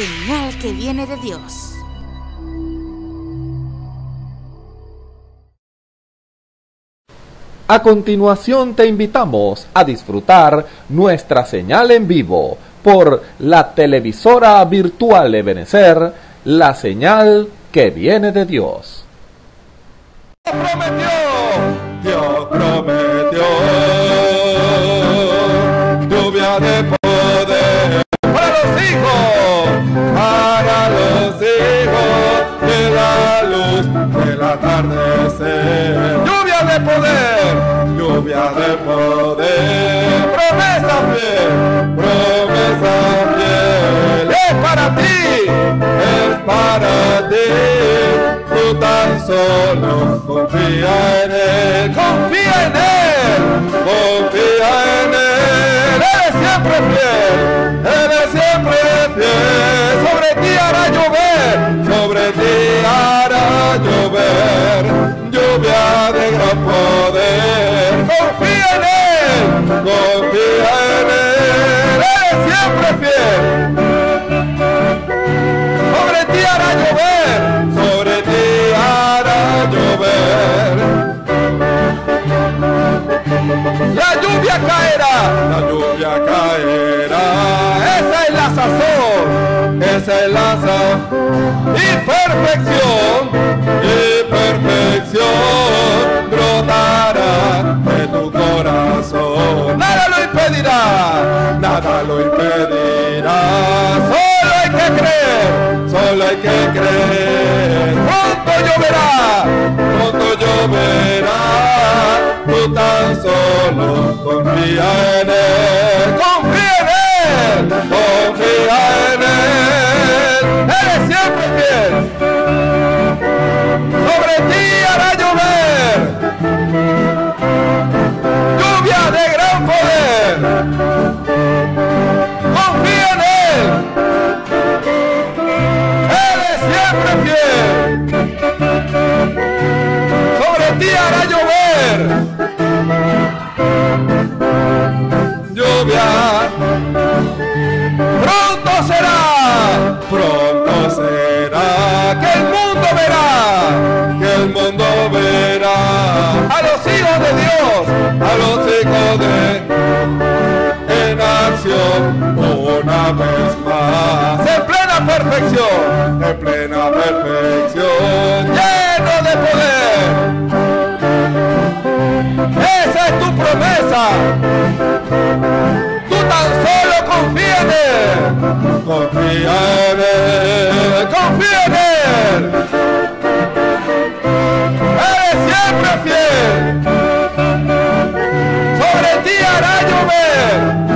señal que viene de Dios. A continuación te invitamos a disfrutar nuestra señal en vivo por la televisora virtual Ebenecer, la señal que viene de Dios. atardecer. Lluvia de poder, lluvia de poder. Promesa fiel, promesa fiel. Es para ti, es para ti. Tú tan solo confía en él, confía en él, confía en él. Él es siempre fiel, Eres es siempre sobre ti hará llover, sobre ti hará llover, lluvia de gran poder. Confía en Él, confía en Él, Él siempre fiel. Sobre ti hará llover, sobre ti hará llover. La lluvia caerá, la lluvia caerá que esa es y perfección, y perfección brotará de tu corazón. Nada lo impedirá, nada lo impedirá. Solo hay que creer, solo hay que creer. Pronto lloverá, pronto lloverá. Tú tan solo confía en él, confía en él. que el mundo verá a los hijos de Dios, a los hijos de en acción una vez más, en plena perfección, en plena perfección, lleno de poder. Esa es tu promesa. Tú tan solo confía en él. Confía en él. Confía en él. Sobre ti hará llover.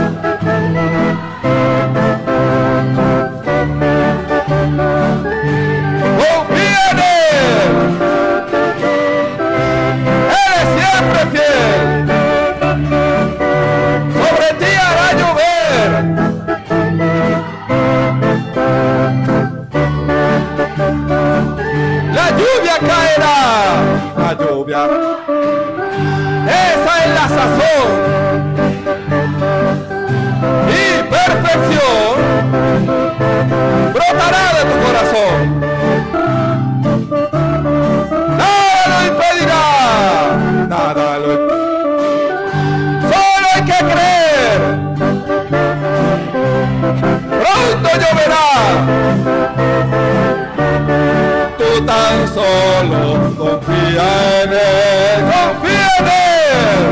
solo, confía en Él, confía en Él.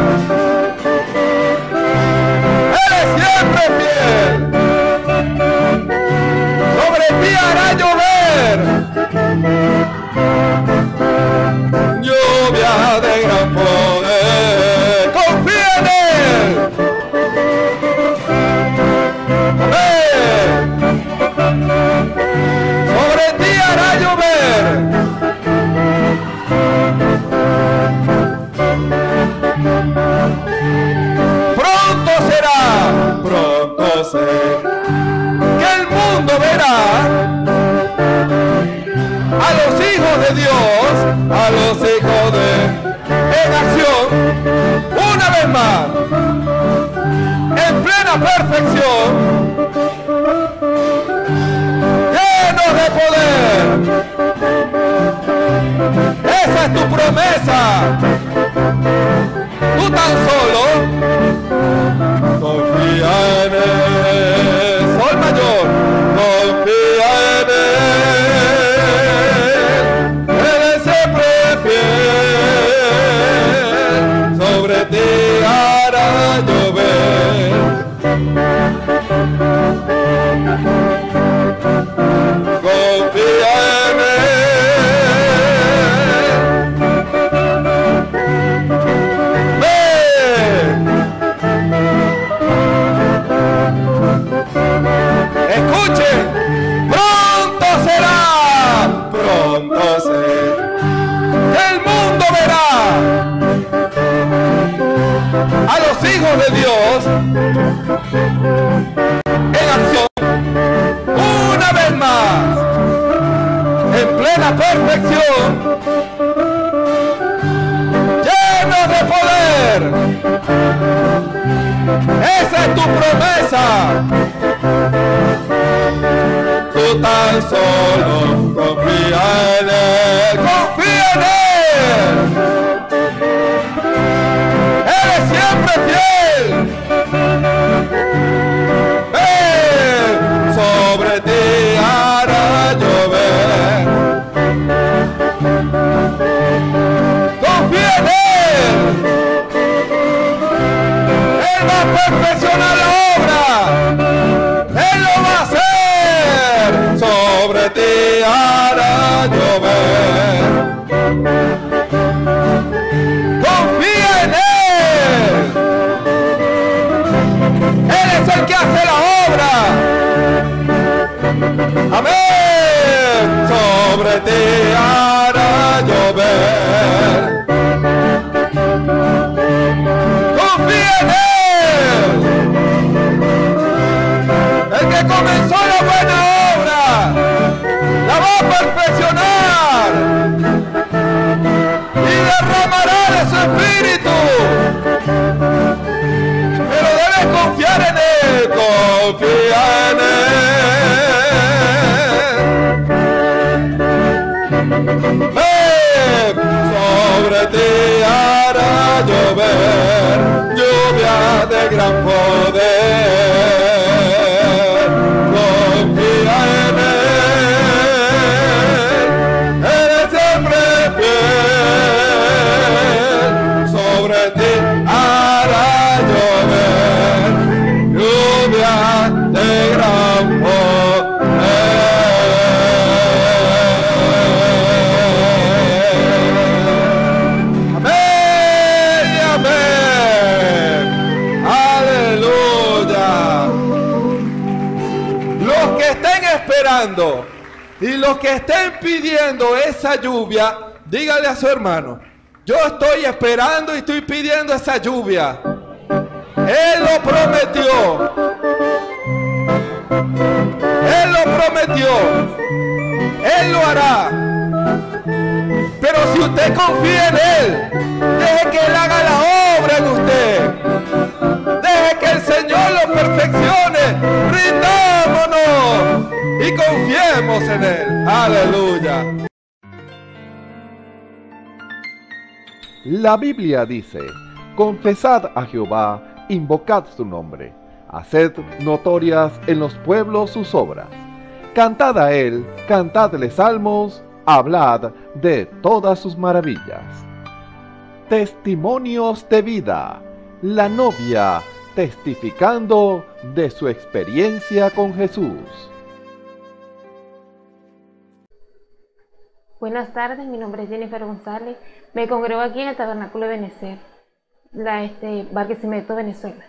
Él es siempre fiel. Sobre ti hará llover. Amén. Sobre ti hará llover. Confía en Él. El que comenzó la buena obra la va a perfeccionar y derramará de su espíritu. Pero debes confiar en Él. Confía en Él. sobre ti hará llover, lluvia de gran poder. que estén pidiendo esa lluvia, dígale a su hermano, yo estoy esperando y estoy pidiendo esa lluvia. Él lo prometió. Él lo prometió. Él lo hará. Pero si usted confía en Él, deje que Él haga la obra en usted. Deje que el Señor lo perfeccione. Rindámonos y confiemos en Él. Aleluya. La Biblia dice, confesad a Jehová, invocad su nombre, haced notorias en los pueblos sus obras, cantad a Él, cantadle salmos, hablad de todas sus maravillas. Testimonios de vida. La novia testificando de su experiencia con Jesús. Buenas tardes, mi nombre es Jennifer González. Me congrego aquí en el Tabernáculo de Venecer, la este, de Venezuela.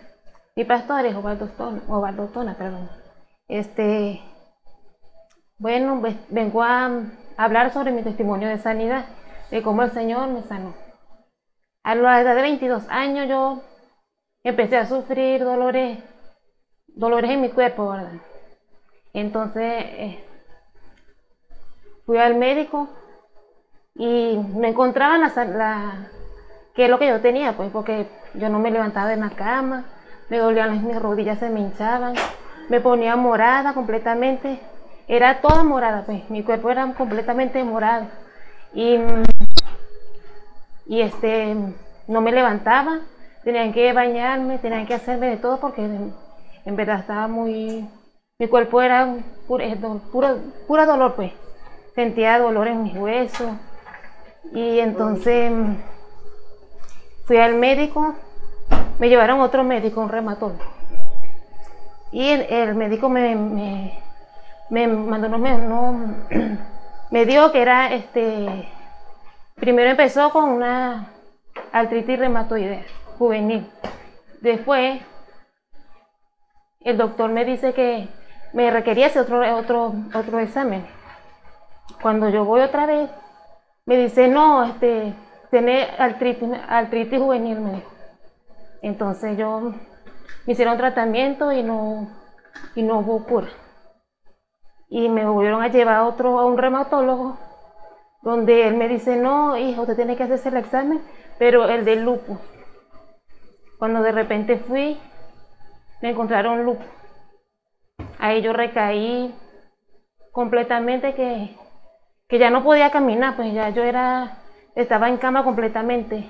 Mi pastor es Ovaldo Tona, perdón. Este, bueno, pues, vengo a hablar sobre mi testimonio de sanidad, de cómo el Señor me sanó. A la edad de 22 años yo empecé a sufrir dolores, dolores en mi cuerpo, ¿verdad? Entonces eh, fui al médico y me encontraban la, la que es lo que yo tenía, pues, porque yo no me levantaba de la cama, me dolían mis rodillas, se me hinchaban, me ponía morada completamente, era toda morada, pues, mi cuerpo era completamente morado. Y, este, no me levantaba, tenían que bañarme, tenían que hacerme de todo porque en verdad estaba muy, mi cuerpo era puro, puro, puro dolor, pues, sentía dolor en mis huesos y entonces fui al médico, me llevaron otro médico, un reumatólogo. Y el, médico me, mandó, no, me dio que era este. Primero empezó con una artritis reumatoidea juvenil. Después, el doctor me dice que me requería hacer otro, otro, otro examen. Cuando yo voy otra vez, me dice, no, este, tiene artritis, artritis juvenil, me Entonces yo me hicieron tratamiento y no, y no hubo cura. Y me volvieron a llevar a otro, a un reumatólogo, donde él me dice, no, hijo, usted tiene que hacerse el examen, pero el de lupus. Cuando de repente fui, me encontraron lupus. Ahí yo recaí completamente que que ya no podía caminar, pues ya yo era, estaba en cama completamente.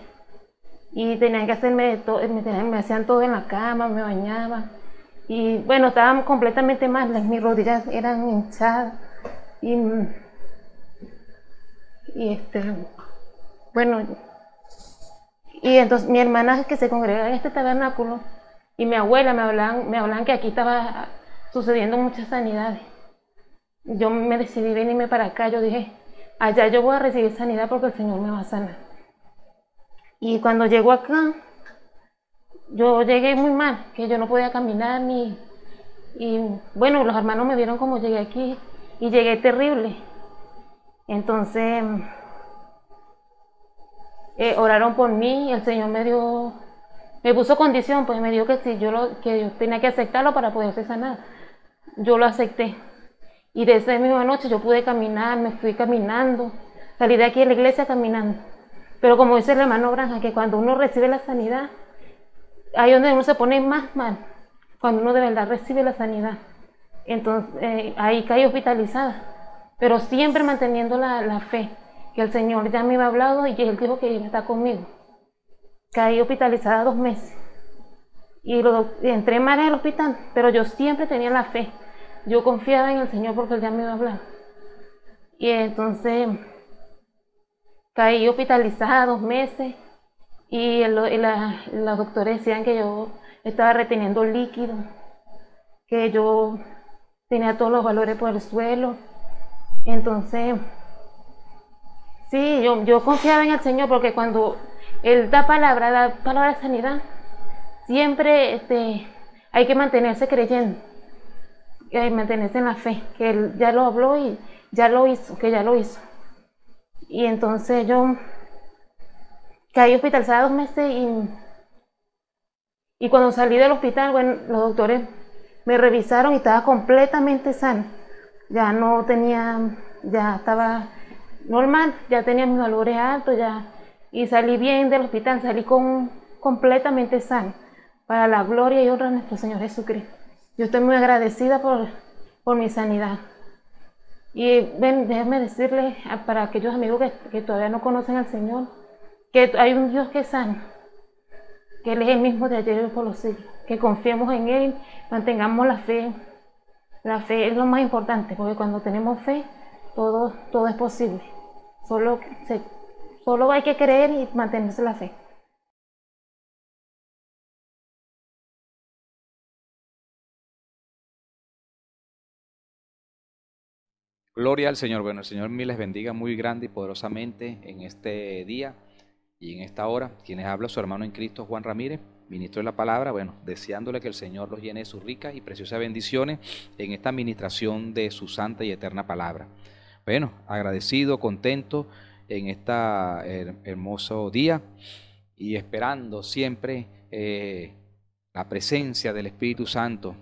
Y tenían que hacerme todo, me, hacían todo en la cama, me bañaba Y bueno, estaba completamente mal, mis rodillas eran hinchadas. Y, este, bueno, y entonces mi hermana que se congrega en este tabernáculo y mi abuela me hablaban, me hablaban que aquí estaba sucediendo muchas sanidades yo me decidí venirme para acá, yo dije, allá yo voy a recibir sanidad porque el Señor me va a sanar. Y cuando llego acá, yo llegué muy mal, que yo no podía caminar ni... Y bueno, los hermanos me vieron como llegué aquí y llegué terrible. Entonces, eh, oraron por mí, y el Señor me dio, me puso condición, pues me dijo que si yo lo, que yo tenía que aceptarlo para poder ser sanar. Yo lo acepté. Y de esa misma noche yo pude caminar, me fui caminando, salí de aquí de la iglesia caminando. Pero como dice el hermano Granja, que cuando uno recibe la sanidad, ahí donde uno se pone más mal, cuando uno de verdad recibe la sanidad. Entonces eh, ahí caí hospitalizada, pero siempre manteniendo la, fe, que el Señor ya me había hablado y él dijo que iba está conmigo. Caí hospitalizada dos meses y, entré mal en el hospital, pero yo siempre tenía la fe yo confiaba en el Señor porque Él ya me iba a hablar. Y entonces caí hospitalizada dos meses y, los doctores decían que yo estaba reteniendo líquido, que yo tenía todos los valores por el suelo. Entonces, sí, yo, yo confiaba en el Señor porque cuando Él da palabra, da palabra de sanidad, siempre este, hay que mantenerse creyendo y mantenerse en la fe, que él ya lo habló y ya lo hizo, que ya lo hizo. Y entonces yo caí hospitalizada dos meses y, y cuando salí del hospital, bueno, los doctores me revisaron y estaba completamente sano Ya no tenía, ya estaba normal, ya tenía mis valores altos, ya. Y salí bien del hospital, salí con, completamente sano Para la gloria y honra de nuestro Señor Jesucristo. Yo estoy muy agradecida por, por mi sanidad. Y déjenme decirles para aquellos amigos que, todavía no conocen al Señor, que hay un Dios que sana, que Él es el mismo de ayer y por los siglos, que confiemos en Él, mantengamos la fe. La fe es lo más importante, porque cuando tenemos fe, todo, todo es posible. Solo, se, solo hay que creer y mantenerse la fe. Gloria al Señor. Bueno, el Señor me les bendiga muy grande y poderosamente en este día y en esta hora. Quienes habla su hermano en Cristo, Juan Ramírez, ministro de la palabra. Bueno, deseándole que el Señor los llene de sus ricas y preciosas bendiciones en esta administración de su santa y eterna palabra. Bueno, agradecido, contento en este hermoso día y esperando siempre eh, la presencia del Espíritu Santo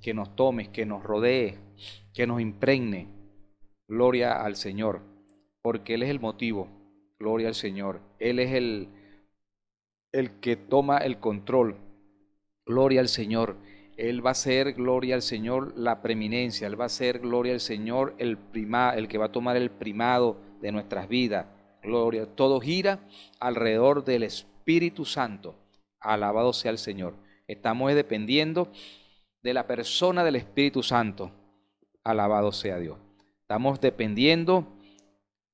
que nos tome, que nos rodee, que nos impregne Gloria al Señor, porque Él es el motivo. Gloria al Señor. Él es el, el que toma el control. Gloria al Señor. Él va a ser, gloria al Señor, la preeminencia. Él va a ser, gloria al Señor, el, el que va a tomar el primado de nuestras vidas. Gloria. Todo gira alrededor del Espíritu Santo. Alabado sea el Señor. Estamos dependiendo de la persona del Espíritu Santo. Alabado sea Dios. Estamos dependiendo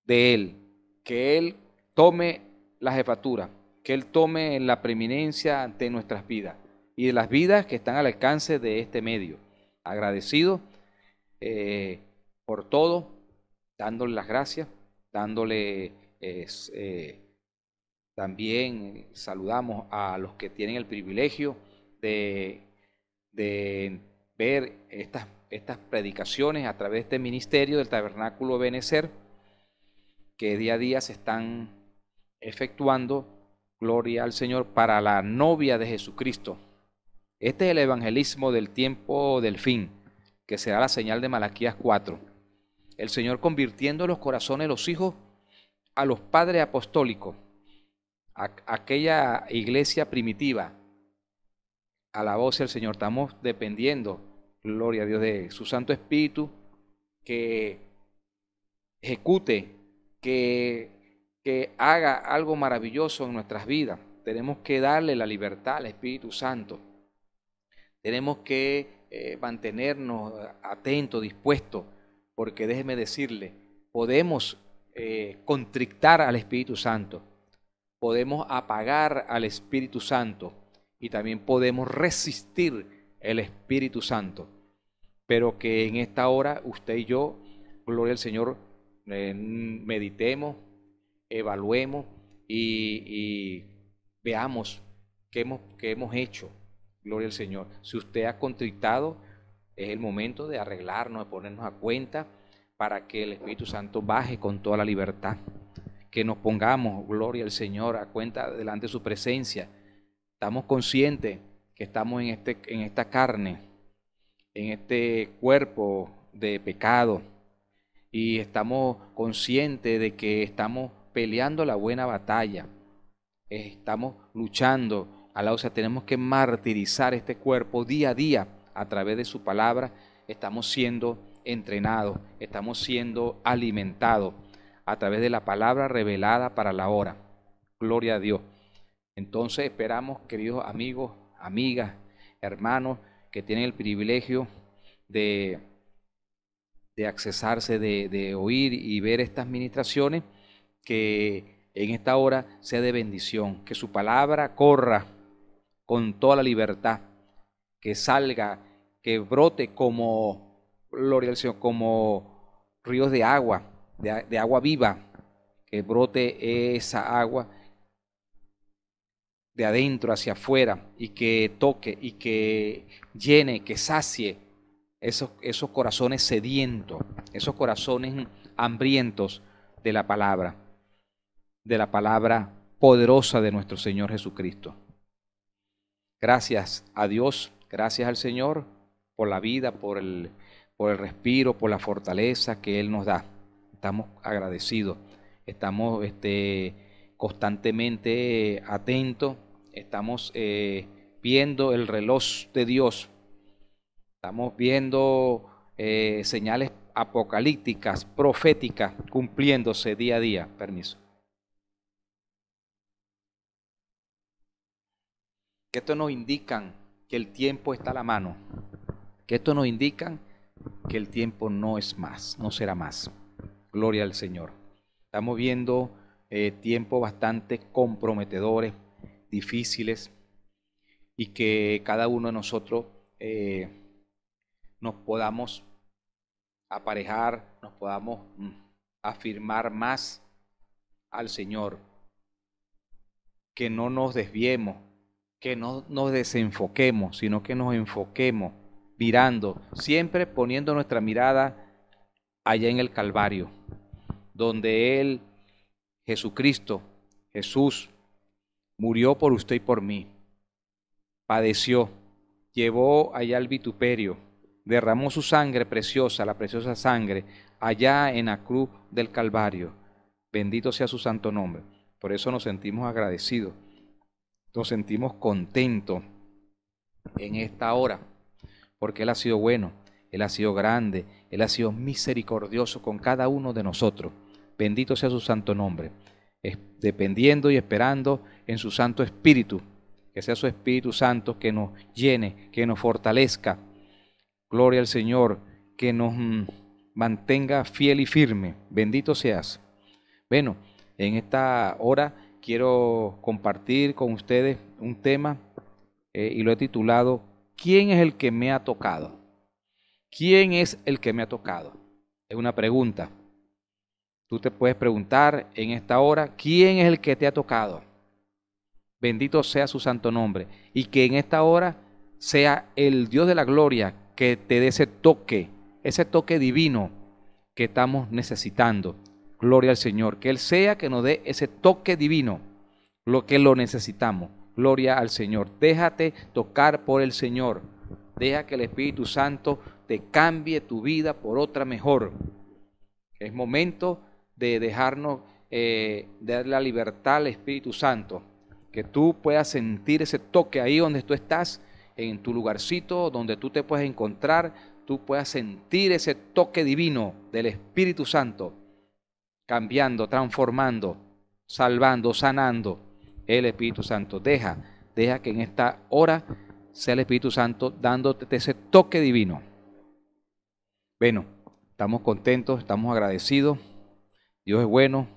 de Él, que Él tome la jefatura, que Él tome la preeminencia ante nuestras vidas y de las vidas que están al alcance de este medio. Agradecido eh, por todo, dándole las gracias, dándole eh, eh, también saludamos a los que tienen el privilegio de, de ver estas, estas predicaciones a través de este ministerio del tabernáculo Benecer, que día a día se están efectuando, gloria al Señor, para la novia de Jesucristo. Este es el evangelismo del tiempo del fin, que será la señal de Malaquías 4. El Señor convirtiendo los corazones de los hijos a los padres apostólicos, a aquella iglesia primitiva, a la voz del Señor. Estamos dependiendo, gloria a Dios, de su Santo Espíritu que ejecute, que, que haga algo maravilloso en nuestras vidas. Tenemos que darle la libertad al Espíritu Santo. Tenemos que eh, mantenernos atentos, dispuestos, porque déjeme decirle, podemos eh, contrictar al Espíritu Santo, podemos apagar al Espíritu Santo, y también podemos resistir el Espíritu Santo. Pero que en esta hora usted y yo, gloria al Señor, meditemos, evaluemos y, veamos qué hemos, qué hemos hecho. Gloria al Señor. Si usted ha contritado, es el momento de arreglarnos, de ponernos a cuenta para que el Espíritu Santo baje con toda la libertad. Que nos pongamos, gloria al Señor, a cuenta delante de su presencia estamos conscientes que estamos en, este, en esta carne, en este cuerpo de pecado, y estamos conscientes de que estamos peleando la buena batalla, eh, estamos luchando, o sea, tenemos que martirizar este cuerpo día a día a través de su palabra, estamos siendo entrenados, estamos siendo alimentados a través de la palabra revelada para la hora. Gloria a Dios. Entonces esperamos, queridos amigos, amigas, hermanos que tienen el privilegio de, de accesarse, de, oír y ver estas ministraciones, que en esta hora sea de bendición, que su palabra corra con toda la libertad, que salga, que brote como, gloria al Señor, como ríos de agua, de agua viva, que brote esa agua de adentro hacia afuera y que toque y que llene, que sacie esos, esos corazones sedientos, esos corazones hambrientos de la palabra, de la palabra poderosa de nuestro Señor Jesucristo. Gracias a Dios, gracias al Señor por la vida, por el, por el respiro, por la fortaleza que Él nos da. Estamos agradecidos, estamos este, constantemente atentos estamos eh, viendo el reloj de Dios, estamos viendo eh, señales apocalípticas, proféticas, cumpliéndose día a día. Permiso. Que esto nos indican que el tiempo está a la mano. Que esto nos indican que el tiempo no es más, no será más. Gloria al Señor. Estamos viendo eh, tiempos bastante comprometedores, difíciles y que cada uno de nosotros eh, nos podamos aparejar, nos podamos mm, afirmar más al Señor, que no nos desviemos, que no nos desenfoquemos, sino que nos enfoquemos mirando, siempre poniendo nuestra mirada allá en el Calvario, donde Él, Jesucristo, Jesús, murió por usted y por mí, padeció, llevó allá el vituperio, derramó su sangre preciosa, la preciosa sangre, allá en la cruz del Calvario. Bendito sea su santo nombre. Por eso nos sentimos agradecidos, nos sentimos contentos en esta hora, porque Él ha sido bueno, Él ha sido grande, Él ha sido misericordioso con cada uno de nosotros. Bendito sea su santo nombre dependiendo y esperando en su Santo Espíritu. Que sea su Espíritu Santo que nos llene, que nos fortalezca. Gloria al Señor, que nos mm, mantenga fiel y firme. Bendito seas. Bueno, en esta hora quiero compartir con ustedes un tema eh, y lo he titulado ¿Quién es el que me ha tocado? ¿Quién es el que me ha tocado? Es una pregunta. Tú te puedes preguntar en esta hora, ¿quién es el que te ha tocado? Bendito sea su santo nombre. Y que en esta hora sea el Dios de la gloria que te dé ese toque, ese toque divino que estamos necesitando. Gloria al Señor. Que Él sea que nos dé ese toque divino, lo que lo necesitamos. Gloria al Señor. Déjate tocar por el Señor. Deja que el Espíritu Santo te cambie tu vida por otra mejor. Es momento de dejarnos, eh, dar la libertad al Espíritu Santo, que tú puedas sentir ese toque ahí donde tú estás, en tu lugarcito, donde tú te puedes encontrar, tú puedas sentir ese toque divino del Espíritu Santo, cambiando, transformando, salvando, sanando el Espíritu Santo. Deja, deja que en esta hora sea el Espíritu Santo dándote ese toque divino. Bueno, estamos contentos, estamos agradecidos. Dios es bueno,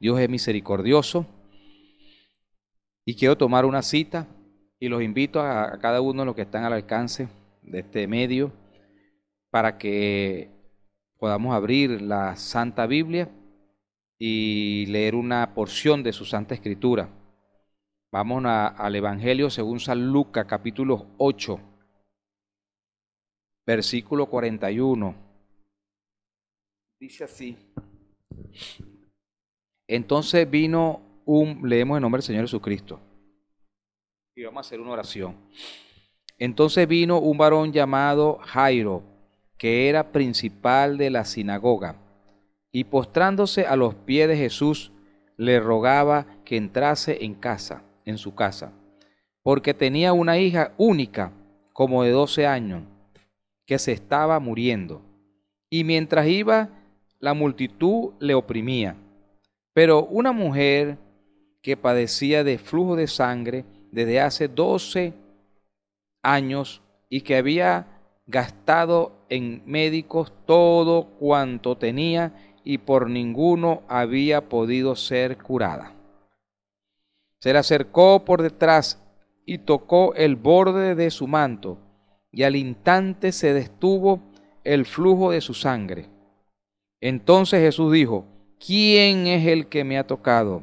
Dios es misericordioso. Y quiero tomar una cita y los invito a, cada uno de los que están al alcance de este medio para que podamos abrir la Santa Biblia y leer una porción de su Santa Escritura. Vamos al Evangelio según San Lucas capítulo 8, versículo 41. Dice así. Entonces vino un, leemos el nombre del Señor Jesucristo. Y vamos a hacer una oración. Entonces vino un varón llamado Jairo, que era principal de la sinagoga, y postrándose a los pies de Jesús, le rogaba que entrase en casa, en su casa, porque tenía una hija única, como de 12 años, que se estaba muriendo. Y mientras iba la multitud le oprimía. Pero una mujer que padecía de flujo de sangre desde hace doce años y que había gastado en médicos todo cuanto tenía y por ninguno había podido ser curada. Se le acercó por detrás y tocó el borde de su manto, y al instante se detuvo el flujo de su sangre. Entonces Jesús dijo, ¿quién es el que me ha tocado?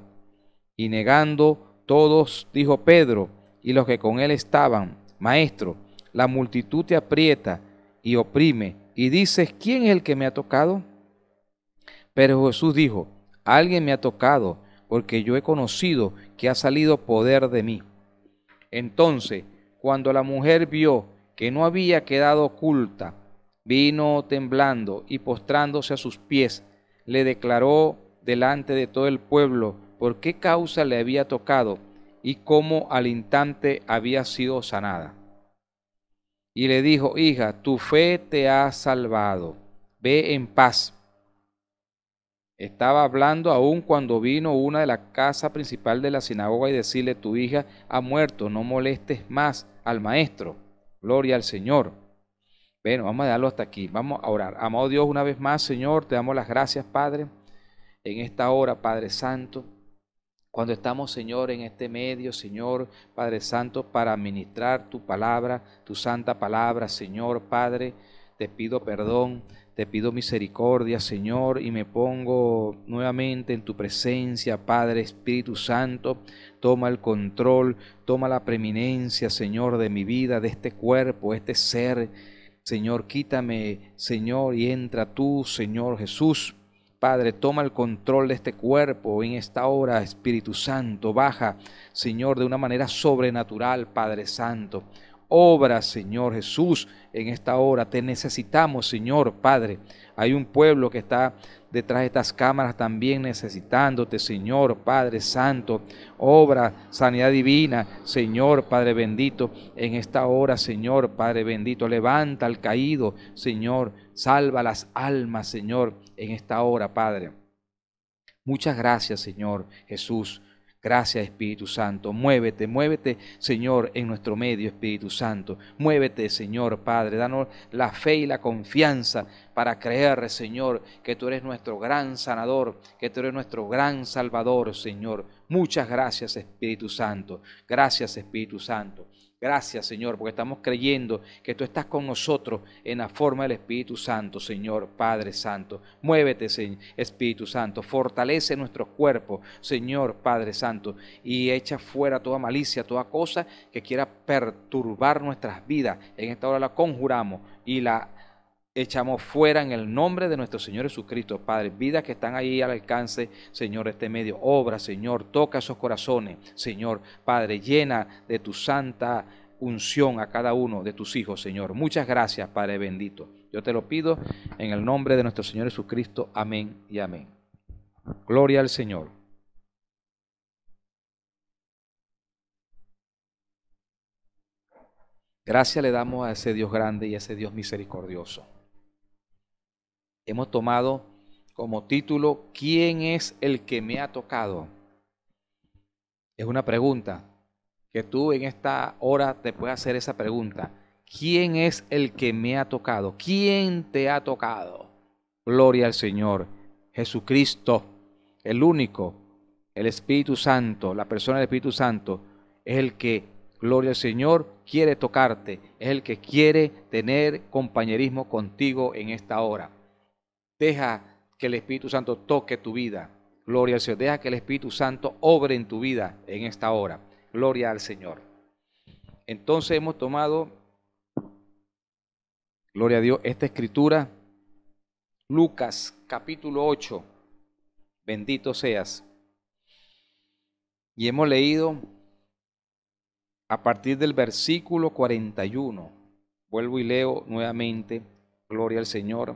Y negando todos, dijo Pedro y los que con él estaban, Maestro, la multitud te aprieta y oprime, y dices, ¿quién es el que me ha tocado? Pero Jesús dijo, alguien me ha tocado, porque yo he conocido que ha salido poder de mí. Entonces, cuando la mujer vio que no había quedado oculta, vino temblando y postrándose a sus pies, le declaró delante de todo el pueblo por qué causa le había tocado y cómo al instante había sido sanada. Y le dijo, hija, tu fe te ha salvado, ve en paz. Estaba hablando aún cuando vino una de la casa principal de la sinagoga y decirle, tu hija ha muerto, no molestes más al maestro, gloria al Señor. Bueno, vamos a darlo hasta aquí. Vamos a orar. Amado Dios, una vez más, Señor, te damos las gracias, Padre, en esta hora, Padre Santo. Cuando estamos, Señor, en este medio, Señor, Padre Santo, para administrar tu palabra, tu santa palabra, Señor, Padre, te pido perdón, te pido misericordia, Señor, y me pongo nuevamente en tu presencia, Padre Espíritu Santo. Toma el control, toma la preeminencia, Señor, de mi vida, de este cuerpo, este ser Señor, quítame, Señor, y entra tú, Señor Jesús. Padre, toma el control de este cuerpo en esta hora, Espíritu Santo, baja, Señor, de una manera sobrenatural, Padre Santo obra, Señor Jesús, en esta hora. Te necesitamos, Señor Padre. Hay un pueblo que está detrás de estas cámaras también necesitándote, Señor Padre Santo. Obra, sanidad divina, Señor Padre bendito. En esta hora, Señor Padre bendito, levanta al caído, Señor. Salva las almas, Señor, en esta hora, Padre. Muchas gracias, Señor Jesús. Gracias Espíritu Santo, muévete, muévete Señor en nuestro medio Espíritu Santo, muévete Señor Padre, danos la fe y la confianza para creer Señor que tú eres nuestro gran sanador, que tú eres nuestro gran salvador Señor. Muchas gracias Espíritu Santo, gracias Espíritu Santo. Gracias, Señor, porque estamos creyendo que tú estás con nosotros en la forma del Espíritu Santo, Señor, Padre Santo. Muévete, Señor, Espíritu Santo. Fortalece nuestros cuerpos, Señor, Padre Santo. Y echa fuera toda malicia, toda cosa que quiera perturbar nuestras vidas. En esta hora la conjuramos y la echamos fuera en el nombre de nuestro Señor Jesucristo, Padre, vidas que están ahí al alcance, Señor, este medio. Obra, Señor, toca esos corazones, Señor, Padre, llena de tu santa unción a cada uno de tus hijos, Señor. Muchas gracias, Padre bendito. Yo te lo pido en el nombre de nuestro Señor Jesucristo. Amén y amén. Gloria al Señor. Gracias le damos a ese Dios grande y a ese Dios misericordioso hemos tomado como título ¿Quién es el que me ha tocado? Es una pregunta que tú en esta hora te puedes hacer esa pregunta. ¿Quién es el que me ha tocado? ¿Quién te ha tocado? Gloria al Señor. Jesucristo, el único, el Espíritu Santo, la persona del Espíritu Santo, es el que, gloria al Señor, quiere tocarte, es el que quiere tener compañerismo contigo en esta hora. Deja que el Espíritu Santo toque tu vida. Gloria al Señor. Deja que el Espíritu Santo obre en tu vida en esta hora. Gloria al Señor. Entonces hemos tomado, gloria a Dios, esta escritura, Lucas capítulo 8, bendito seas. Y hemos leído a partir del versículo 41. Vuelvo y leo nuevamente, gloria al Señor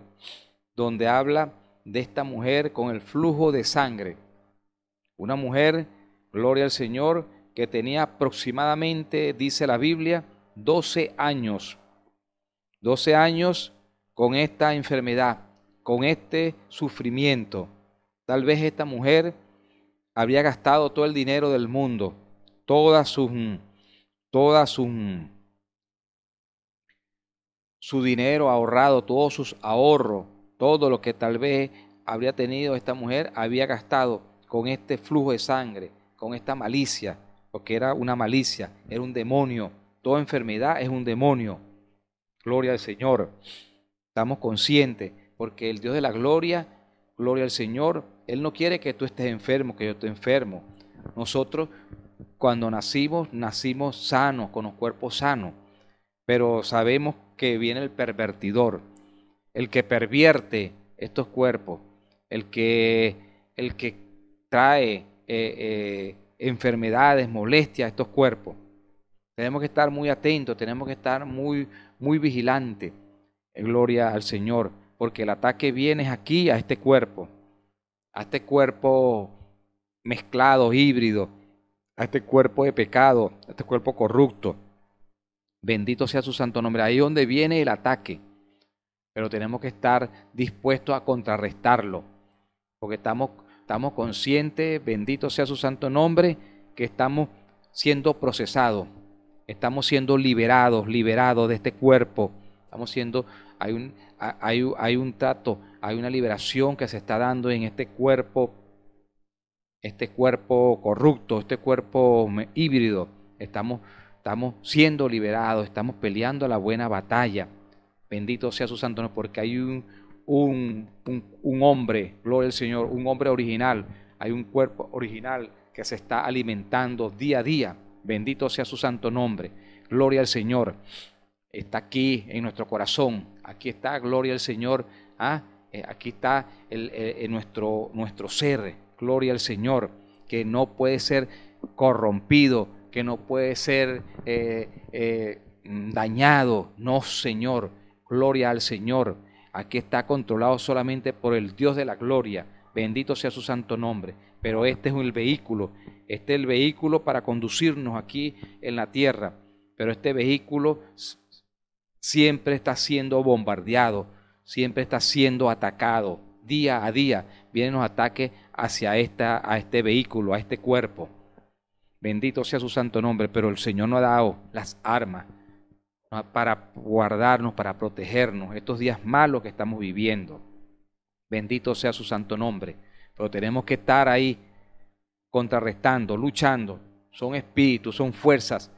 donde habla de esta mujer con el flujo de sangre. Una mujer, gloria al Señor, que tenía aproximadamente, dice la Biblia, 12 años. 12 años con esta enfermedad, con este sufrimiento. Tal vez esta mujer había gastado todo el dinero del mundo, todo su dinero ahorrado, todos sus ahorros, todo lo que tal vez habría tenido esta mujer había gastado con este flujo de sangre, con esta malicia, porque era una malicia, era un demonio. Toda enfermedad es un demonio. Gloria al Señor. Estamos conscientes, porque el Dios de la gloria, gloria al Señor, Él no quiere que tú estés enfermo, que yo esté enfermo. Nosotros cuando nacimos, nacimos sanos, con los cuerpos sanos, pero sabemos que viene el pervertidor, el que pervierte estos cuerpos, el que, el que trae eh, eh, enfermedades, molestias a estos cuerpos. Tenemos que estar muy atentos, tenemos que estar muy, muy vigilantes. Eh, gloria al Señor, porque el ataque viene aquí a este cuerpo, a este cuerpo mezclado, híbrido, a este cuerpo de pecado, a este cuerpo corrupto. Bendito sea su santo nombre. Ahí es donde viene el ataque pero tenemos que estar dispuestos a contrarrestarlo, porque estamos, estamos conscientes, bendito sea su santo nombre, que estamos siendo procesados, estamos siendo liberados, liberados de este cuerpo, estamos siendo, hay un, hay, un trato, hay una liberación que se está dando en este cuerpo, este cuerpo corrupto, este cuerpo híbrido, estamos, estamos siendo liberados, estamos peleando la buena batalla Bendito sea su santo nombre, porque hay un, un, hombre, gloria al Señor, un hombre original, hay un cuerpo original que se está alimentando día a día. Bendito sea su santo nombre. Gloria al Señor. Está aquí en nuestro corazón. Aquí está, gloria al Señor. Ah, eh, aquí está el, nuestro, nuestro ser. Gloria al Señor. Que no puede ser corrompido, que no puede ser eh, eh, dañado. No, Señor. Gloria al Señor. Aquí está controlado solamente por el Dios de la gloria. Bendito sea su santo nombre. Pero este es el vehículo. Este es el vehículo para conducirnos aquí en la tierra. Pero este vehículo siempre está siendo bombardeado. Siempre está siendo atacado. Día a día vienen los ataques hacia esta, a este vehículo, a este cuerpo. Bendito sea su santo nombre. Pero el Señor no ha dado las armas para guardarnos, para protegernos estos días malos que estamos viviendo. Bendito sea su santo nombre. Pero tenemos que estar ahí contrarrestando, luchando. Son espíritus, son fuerzas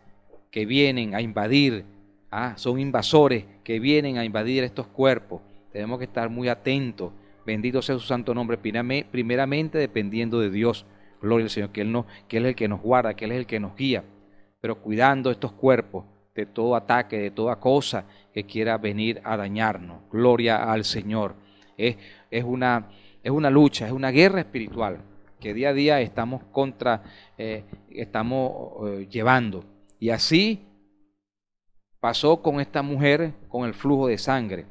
que vienen a invadir, ah, son invasores que vienen a invadir estos cuerpos. Tenemos que estar muy atentos. Bendito sea su santo nombre, primeramente dependiendo de Dios. Gloria al Señor, que Él, no, que Él es el que nos guarda, que Él es el que nos guía, pero cuidando estos cuerpos, de todo ataque, de toda cosa que quiera venir a dañarnos. Gloria al Señor. Es, una, es una lucha, es una guerra espiritual que día a día estamos contra, eh, estamos eh, llevando. Y así pasó con esta mujer con el flujo de sangre.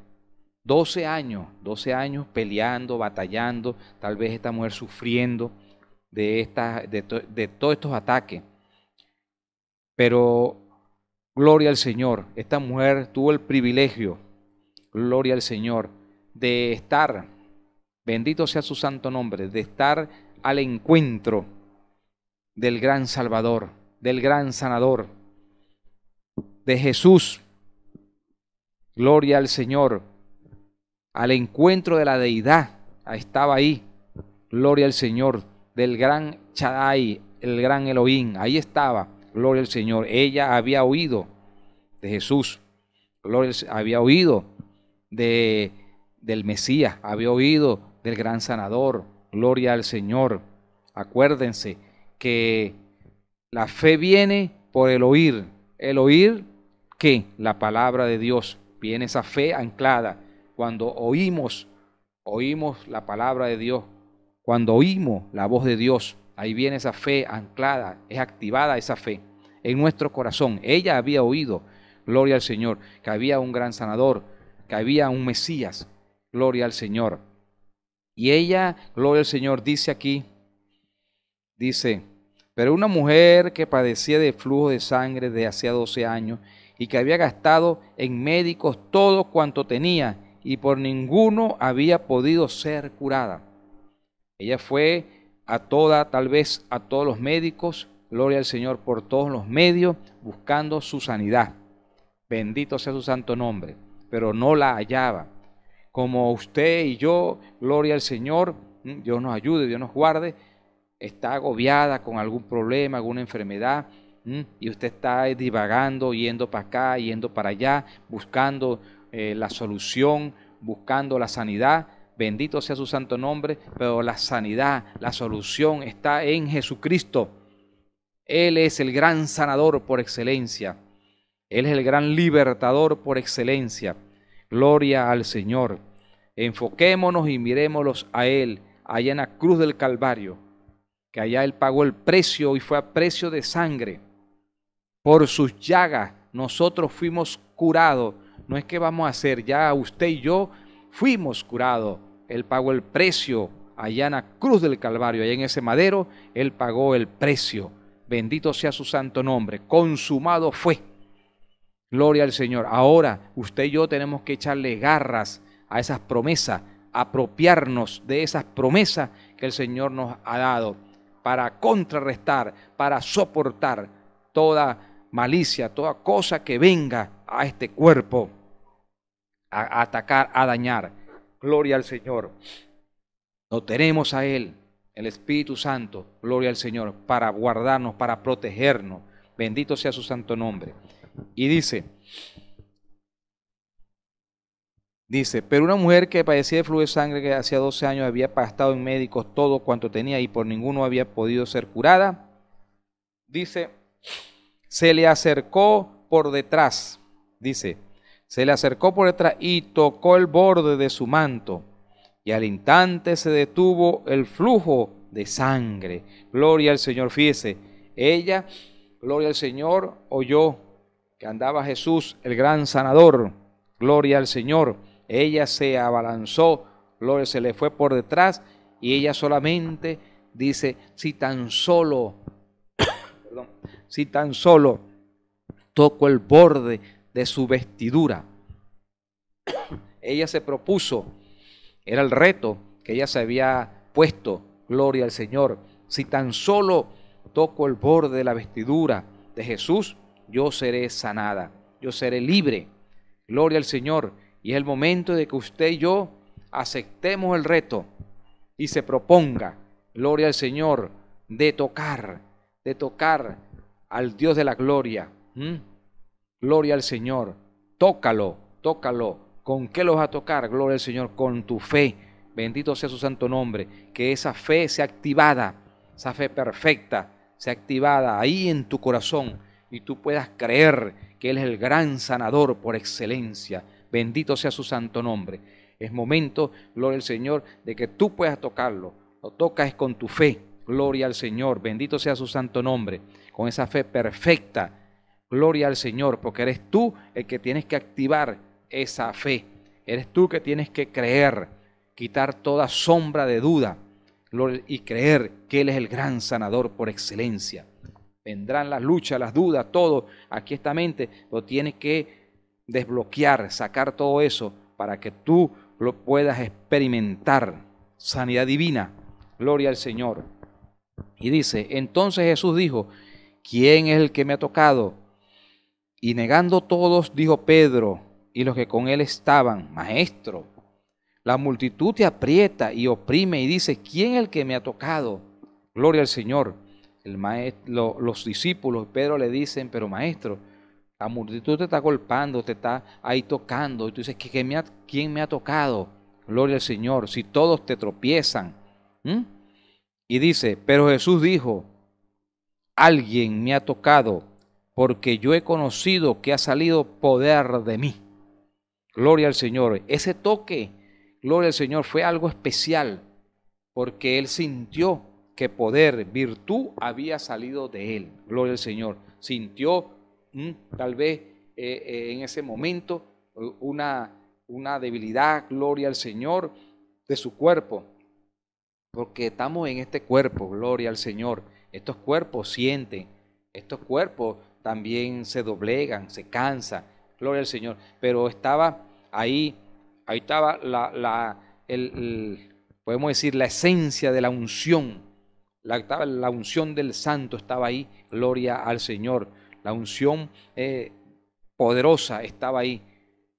12 años, 12 años peleando, batallando, tal vez esta mujer sufriendo de, de, de todos estos ataques. Pero Gloria al Señor. Esta mujer tuvo el privilegio, gloria al Señor, de estar, bendito sea su santo nombre, de estar al encuentro del gran Salvador, del gran sanador, de Jesús. Gloria al Señor. Al encuentro de la deidad estaba ahí. Gloria al Señor, del gran Chadai, el gran Elohim. Ahí estaba Gloria al Señor. Ella había oído de Jesús. Gloria había oído de, del Mesías. Había oído del gran sanador. Gloria al Señor. Acuérdense que la fe viene por el oír. El oír que la palabra de Dios. Viene esa fe anclada. Cuando oímos, oímos la palabra de Dios. Cuando oímos la voz de Dios, Ahí viene esa fe anclada, es activada esa fe en nuestro corazón. Ella había oído, gloria al Señor, que había un gran sanador, que había un Mesías, gloria al Señor. Y ella, gloria al Señor, dice aquí, dice, pero una mujer que padecía de flujo de sangre de hacía 12 años y que había gastado en médicos todo cuanto tenía y por ninguno había podido ser curada. Ella fue a toda, tal vez a todos los médicos, gloria al Señor por todos los medios, buscando su sanidad. Bendito sea su santo nombre, pero no la hallaba. Como usted y yo, gloria al Señor, mm, Dios nos ayude, Dios nos guarde, está agobiada con algún problema, alguna enfermedad, mm, y usted está divagando, yendo para acá, yendo para allá, buscando eh, la solución, buscando la sanidad, Bendito sea su santo nombre, pero la sanidad, la solución está en Jesucristo. Él es el gran sanador por excelencia. Él es el gran libertador por excelencia. Gloria al Señor. Enfoquémonos y mirémoslos a Él, allá en la cruz del Calvario, que allá Él pagó el precio y fue a precio de sangre. Por sus llagas nosotros fuimos curados. No es que vamos a hacer, ya usted y yo fuimos curados él pagó el precio allá en la cruz del Calvario, allá en ese madero, Él pagó el precio. Bendito sea su santo nombre. Consumado fue. Gloria al Señor. Ahora usted y yo tenemos que echarle garras a esas promesas, apropiarnos de esas promesas que el Señor nos ha dado para contrarrestar, para soportar toda malicia, toda cosa que venga a este cuerpo a atacar, a dañar gloria al Señor. Lo tenemos a Él, el Espíritu Santo, gloria al Señor, para guardarnos, para protegernos. Bendito sea su santo nombre. Y dice, dice, pero una mujer que padecía de flujo de sangre que hacía 12 años había pastado en médicos todo cuanto tenía y por ninguno había podido ser curada, dice, se le acercó por detrás, dice, se le acercó por detrás y tocó el borde de su manto, y al instante se detuvo el flujo de sangre. Gloria al Señor, fíjese, ella, gloria al Señor, oyó que andaba Jesús, el gran sanador. Gloria al Señor, ella se abalanzó, gloria se le fue por detrás y ella solamente dice, si tan solo, perdón, si tan solo toco el borde de su vestidura. Ella se propuso, era el reto que ella se había puesto, gloria al Señor, si tan solo toco el borde de la vestidura de Jesús, yo seré sanada, yo seré libre, gloria al Señor. Y es el momento de que usted y yo aceptemos el reto y se proponga, gloria al Señor, de tocar, de tocar al Dios de la gloria. ¿Mm? Gloria al Señor. Tócalo, tócalo. ¿Con qué lo vas a tocar? Gloria al Señor. Con tu fe. Bendito sea su santo nombre. Que esa fe sea activada. Esa fe perfecta sea activada ahí en tu corazón. Y tú puedas creer que Él es el gran sanador por excelencia. Bendito sea su santo nombre. Es momento, gloria al Señor, de que tú puedas tocarlo. Lo tocas con tu fe. Gloria al Señor. Bendito sea su santo nombre. Con esa fe perfecta Gloria al Señor, porque eres tú el que tienes que activar esa fe. Eres tú que tienes que creer, quitar toda sombra de duda y creer que Él es el gran sanador por excelencia. Vendrán las luchas, las dudas, todo. Aquí esta mente lo tienes que desbloquear, sacar todo eso para que tú lo puedas experimentar. Sanidad divina. Gloria al Señor. Y dice, entonces Jesús dijo, ¿quién es el que me ha tocado? Y negando todos, dijo Pedro y los que con él estaban, Maestro, la multitud te aprieta y oprime y dice, ¿quién es el que me ha tocado? Gloria al Señor. El los discípulos, Pedro le dicen, pero Maestro, la multitud te está golpeando, te está ahí tocando. Y tú dices, ¿quién me ha, me ha tocado? Gloria al Señor. Si todos te tropiezan. Y dice, pero Jesús dijo, alguien me ha tocado porque yo he conocido que ha salido poder de mí. Gloria al Señor. Ese toque, gloria al Señor, fue algo especial, porque él sintió que poder, virtud había salido de él. Gloria al Señor. Sintió mm, tal vez eh, eh, en ese momento una, una debilidad, gloria al Señor, de su cuerpo, porque estamos en este cuerpo, gloria al Señor. Estos cuerpos sienten, estos cuerpos también se doblegan, se cansan, gloria al Señor, pero estaba ahí, ahí estaba la, el, podemos decir, la esencia de la unción, la, la unción del santo estaba ahí, gloria al Señor, la unción eh, poderosa estaba ahí,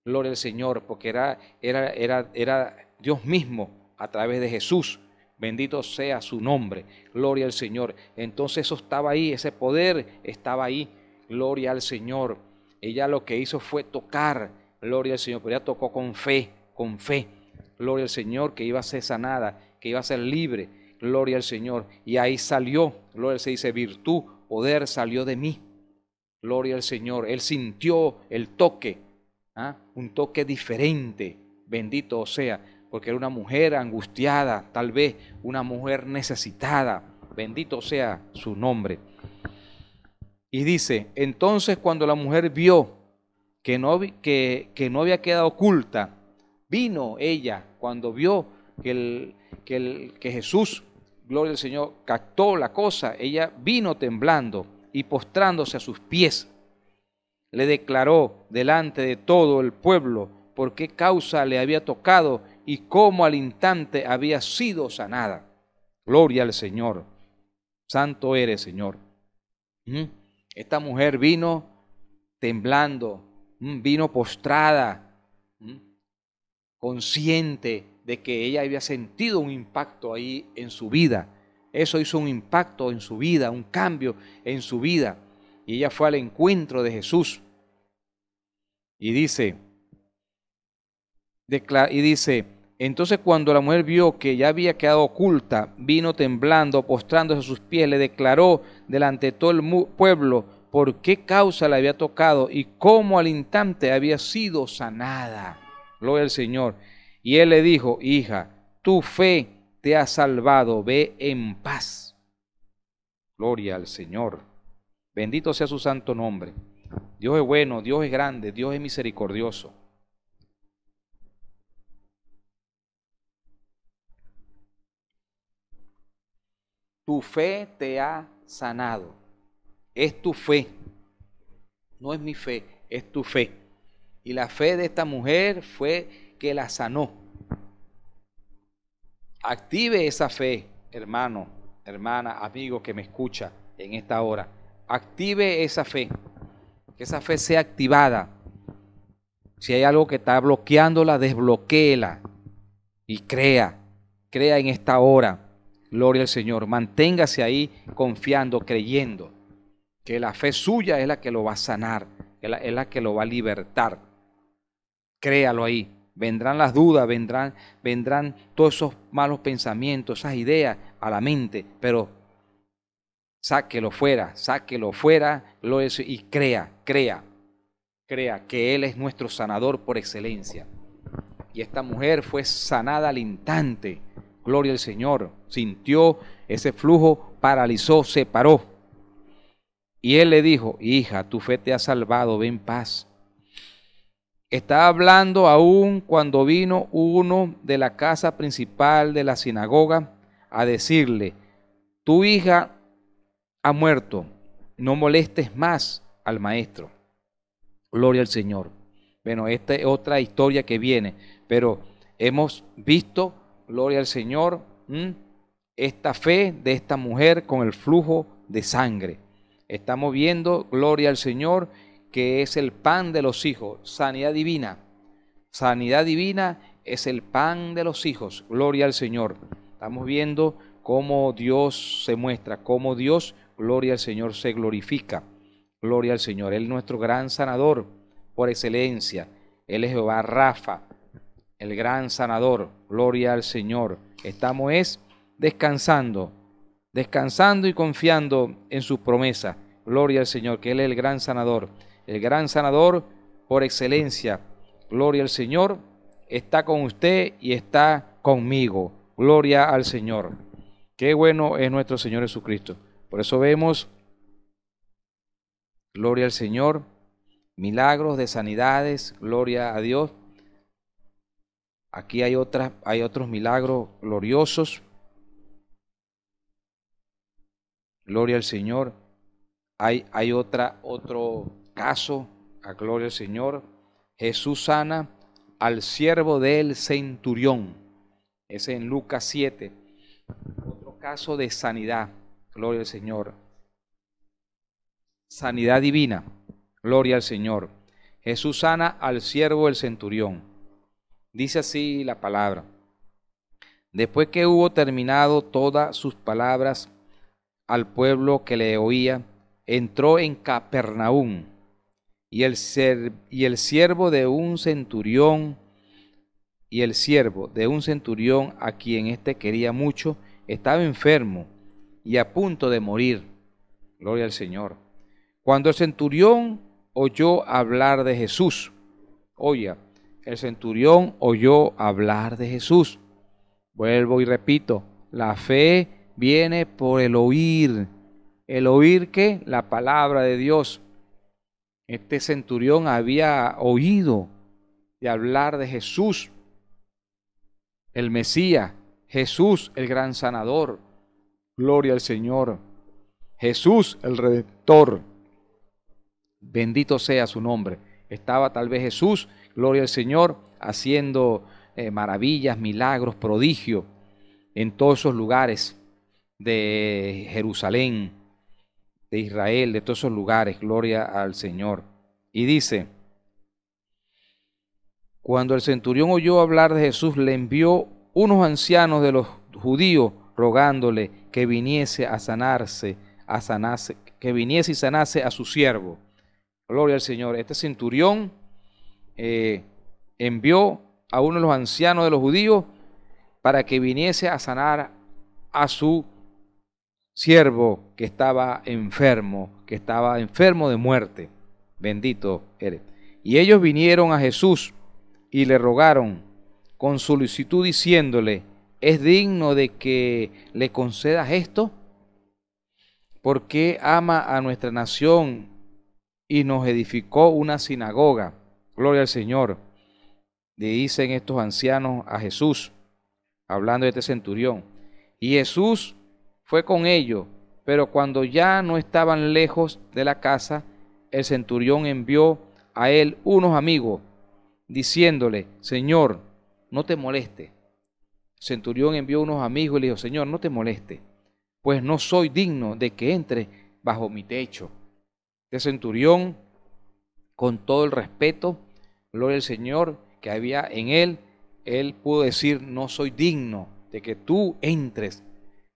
gloria al Señor, porque era, era, era, era Dios mismo a través de Jesús, Bendito sea su nombre. Gloria al Señor. Entonces eso estaba ahí, ese poder estaba ahí. Gloria al Señor. Ella lo que hizo fue tocar. Gloria al Señor. Pero ella tocó con fe, con fe. Gloria al Señor, que iba a ser sanada, que iba a ser libre. Gloria al Señor. Y ahí salió, gloria se dice, virtud, poder salió de mí. Gloria al Señor. Él sintió el toque, ¿ah? un toque diferente. Bendito sea, porque era una mujer angustiada, tal vez una mujer necesitada. Bendito sea su nombre. Y dice, entonces cuando la mujer vio que no, que, no había quedado oculta, vino ella cuando vio que, el, que, el, que Jesús, gloria al Señor, captó la cosa, ella vino temblando y postrándose a sus pies. Le declaró delante de todo el pueblo por qué causa le había tocado y cómo al instante había sido sanada. Gloria al Señor. Santo eres, Señor. Esta mujer vino temblando, mm, vino postrada, mm, consciente de que ella había sentido un impacto ahí en su vida. Eso hizo un impacto en su vida, un cambio en su vida. Y ella fue al encuentro de Jesús. Y dice, y dice, entonces cuando la mujer vio que ya había quedado oculta, vino temblando, postrándose a sus pies, le declaró delante de todo el pueblo por qué causa la había tocado y cómo al instante había sido sanada. Gloria al Señor. Y él le dijo, hija, tu fe te ha salvado, ve en paz. Gloria al Señor. Bendito sea su santo nombre. Dios es bueno, Dios es grande, Dios es misericordioso. Tu fe te ha sanado. Es tu fe. No es mi fe, es tu fe. Y la fe de esta mujer fue que la sanó. Active esa fe, hermano, hermana, amigo que me escucha en esta hora. Active esa fe. Que esa fe sea activada. Si hay algo que está bloqueándola, desbloquéela y crea. Crea en esta hora. Gloria al Señor. Manténgase ahí confiando, creyendo que la fe suya es la que lo va a sanar, es la, que lo va a libertar. Créalo ahí. Vendrán las dudas, vendrán, vendrán todos esos malos pensamientos, esas ideas a la mente, pero sáquelo fuera, sáquelo fuera, lo y crea, crea, crea que Él es nuestro sanador por excelencia. Y esta mujer fue sanada al instante Gloria al Señor. Sintió ese flujo, paralizó, se paró. Y él le dijo, hija, tu fe te ha salvado, ven paz. Estaba hablando aún cuando vino uno de la casa principal de la sinagoga a decirle, tu hija ha muerto, no molestes más al maestro. Gloria al Señor. Bueno, esta es otra historia que viene, pero hemos visto gloria al Señor, esta fe de esta mujer con el flujo de sangre. Estamos viendo, gloria al Señor, que es el pan de los hijos, sanidad divina. Sanidad divina es el pan de los hijos, gloria al Señor. Estamos viendo cómo Dios se muestra, cómo Dios, gloria al Señor, se glorifica. Gloria al Señor, Él es nuestro gran sanador por excelencia. Él es Jehová Rafa, el gran sanador. Gloria al Señor. Estamos es descansando, descansando y confiando en sus promesas. Gloria al Señor, que Él es el gran sanador. El gran sanador por excelencia. Gloria al Señor. Está con usted y está conmigo. Gloria al Señor. Qué bueno es nuestro Señor Jesucristo. Por eso vemos, gloria al Señor, milagros de sanidades, gloria a Dios Aquí hay, otras, hay otros milagros gloriosos. Gloria al Señor. Hay, hay otra, otro caso. A gloria al Señor. Jesús sana al siervo del centurión. Es en Lucas 7. Otro caso de sanidad. Gloria al Señor. Sanidad divina. Gloria al Señor. Jesús sana al siervo del centurión. Dice así la palabra. Después que hubo terminado todas sus palabras al pueblo que le oía, entró en Capernaum y el, ser, y el siervo de un centurión y el siervo de un centurión a quien éste quería mucho estaba enfermo y a punto de morir. Gloria al Señor. Cuando el centurión oyó hablar de Jesús, oye, el centurión oyó hablar de Jesús. Vuelvo y repito, la fe viene por el oír. ¿El oír que La palabra de Dios. Este centurión había oído de hablar de Jesús, el Mesías, Jesús el gran sanador. Gloria al Señor. Jesús el redentor. Bendito sea su nombre. Estaba tal vez Jesús gloria al Señor, haciendo eh, maravillas, milagros, prodigio, en todos esos lugares de Jerusalén, de Israel, de todos esos lugares, gloria al Señor. Y dice, cuando el centurión oyó hablar de Jesús, le envió unos ancianos de los judíos rogándole que viniese a sanarse, a sanarse, que viniese y sanase a su siervo. Gloria al Señor. Este centurión eh, envió a uno de los ancianos de los judíos para que viniese a sanar a su siervo que estaba enfermo, que estaba enfermo de muerte. Bendito eres. Y ellos vinieron a Jesús y le rogaron con solicitud diciéndole, ¿es digno de que le concedas esto? Porque ama a nuestra nación y nos edificó una sinagoga. Gloria al Señor. Le dicen estos ancianos a Jesús, hablando de este centurión. Y Jesús fue con ellos, pero cuando ya no estaban lejos de la casa, el centurión envió a él unos amigos, diciéndole, Señor, no te moleste. El centurión envió unos amigos y le dijo, Señor, no te moleste, pues no soy digno de que entre bajo mi techo. Este centurión con todo el respeto, gloria al Señor, que había en él, él pudo decir, no soy digno de que tú entres,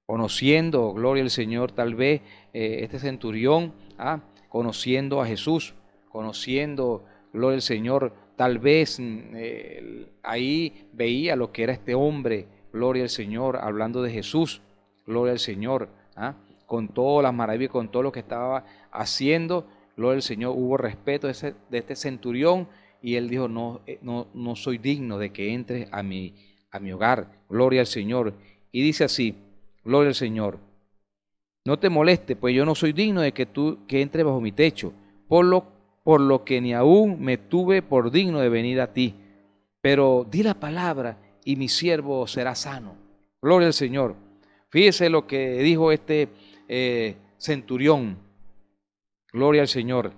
conociendo, gloria al Señor, tal vez eh, este centurión, ¿ah? conociendo a Jesús, conociendo, gloria al Señor, tal vez mm, ahí veía lo que era este hombre, gloria al Señor, hablando de Jesús, gloria al Señor, ah, con todas las maravillas, con todo lo que estaba haciendo, Gloria al Señor, hubo respeto de, este centurión y él dijo, no, eh, no, soy digno de que entres a mi, a mi hogar. Gloria al Señor. Y dice así, Gloria al Señor, no te moleste, pues yo no soy digno de que tú que entres bajo mi techo, por lo, por lo que ni aún me tuve por digno de venir a ti. Pero di la palabra y mi siervo será sano. Gloria al Señor. Fíjese lo que dijo este eh, centurión. Gloria al Señor.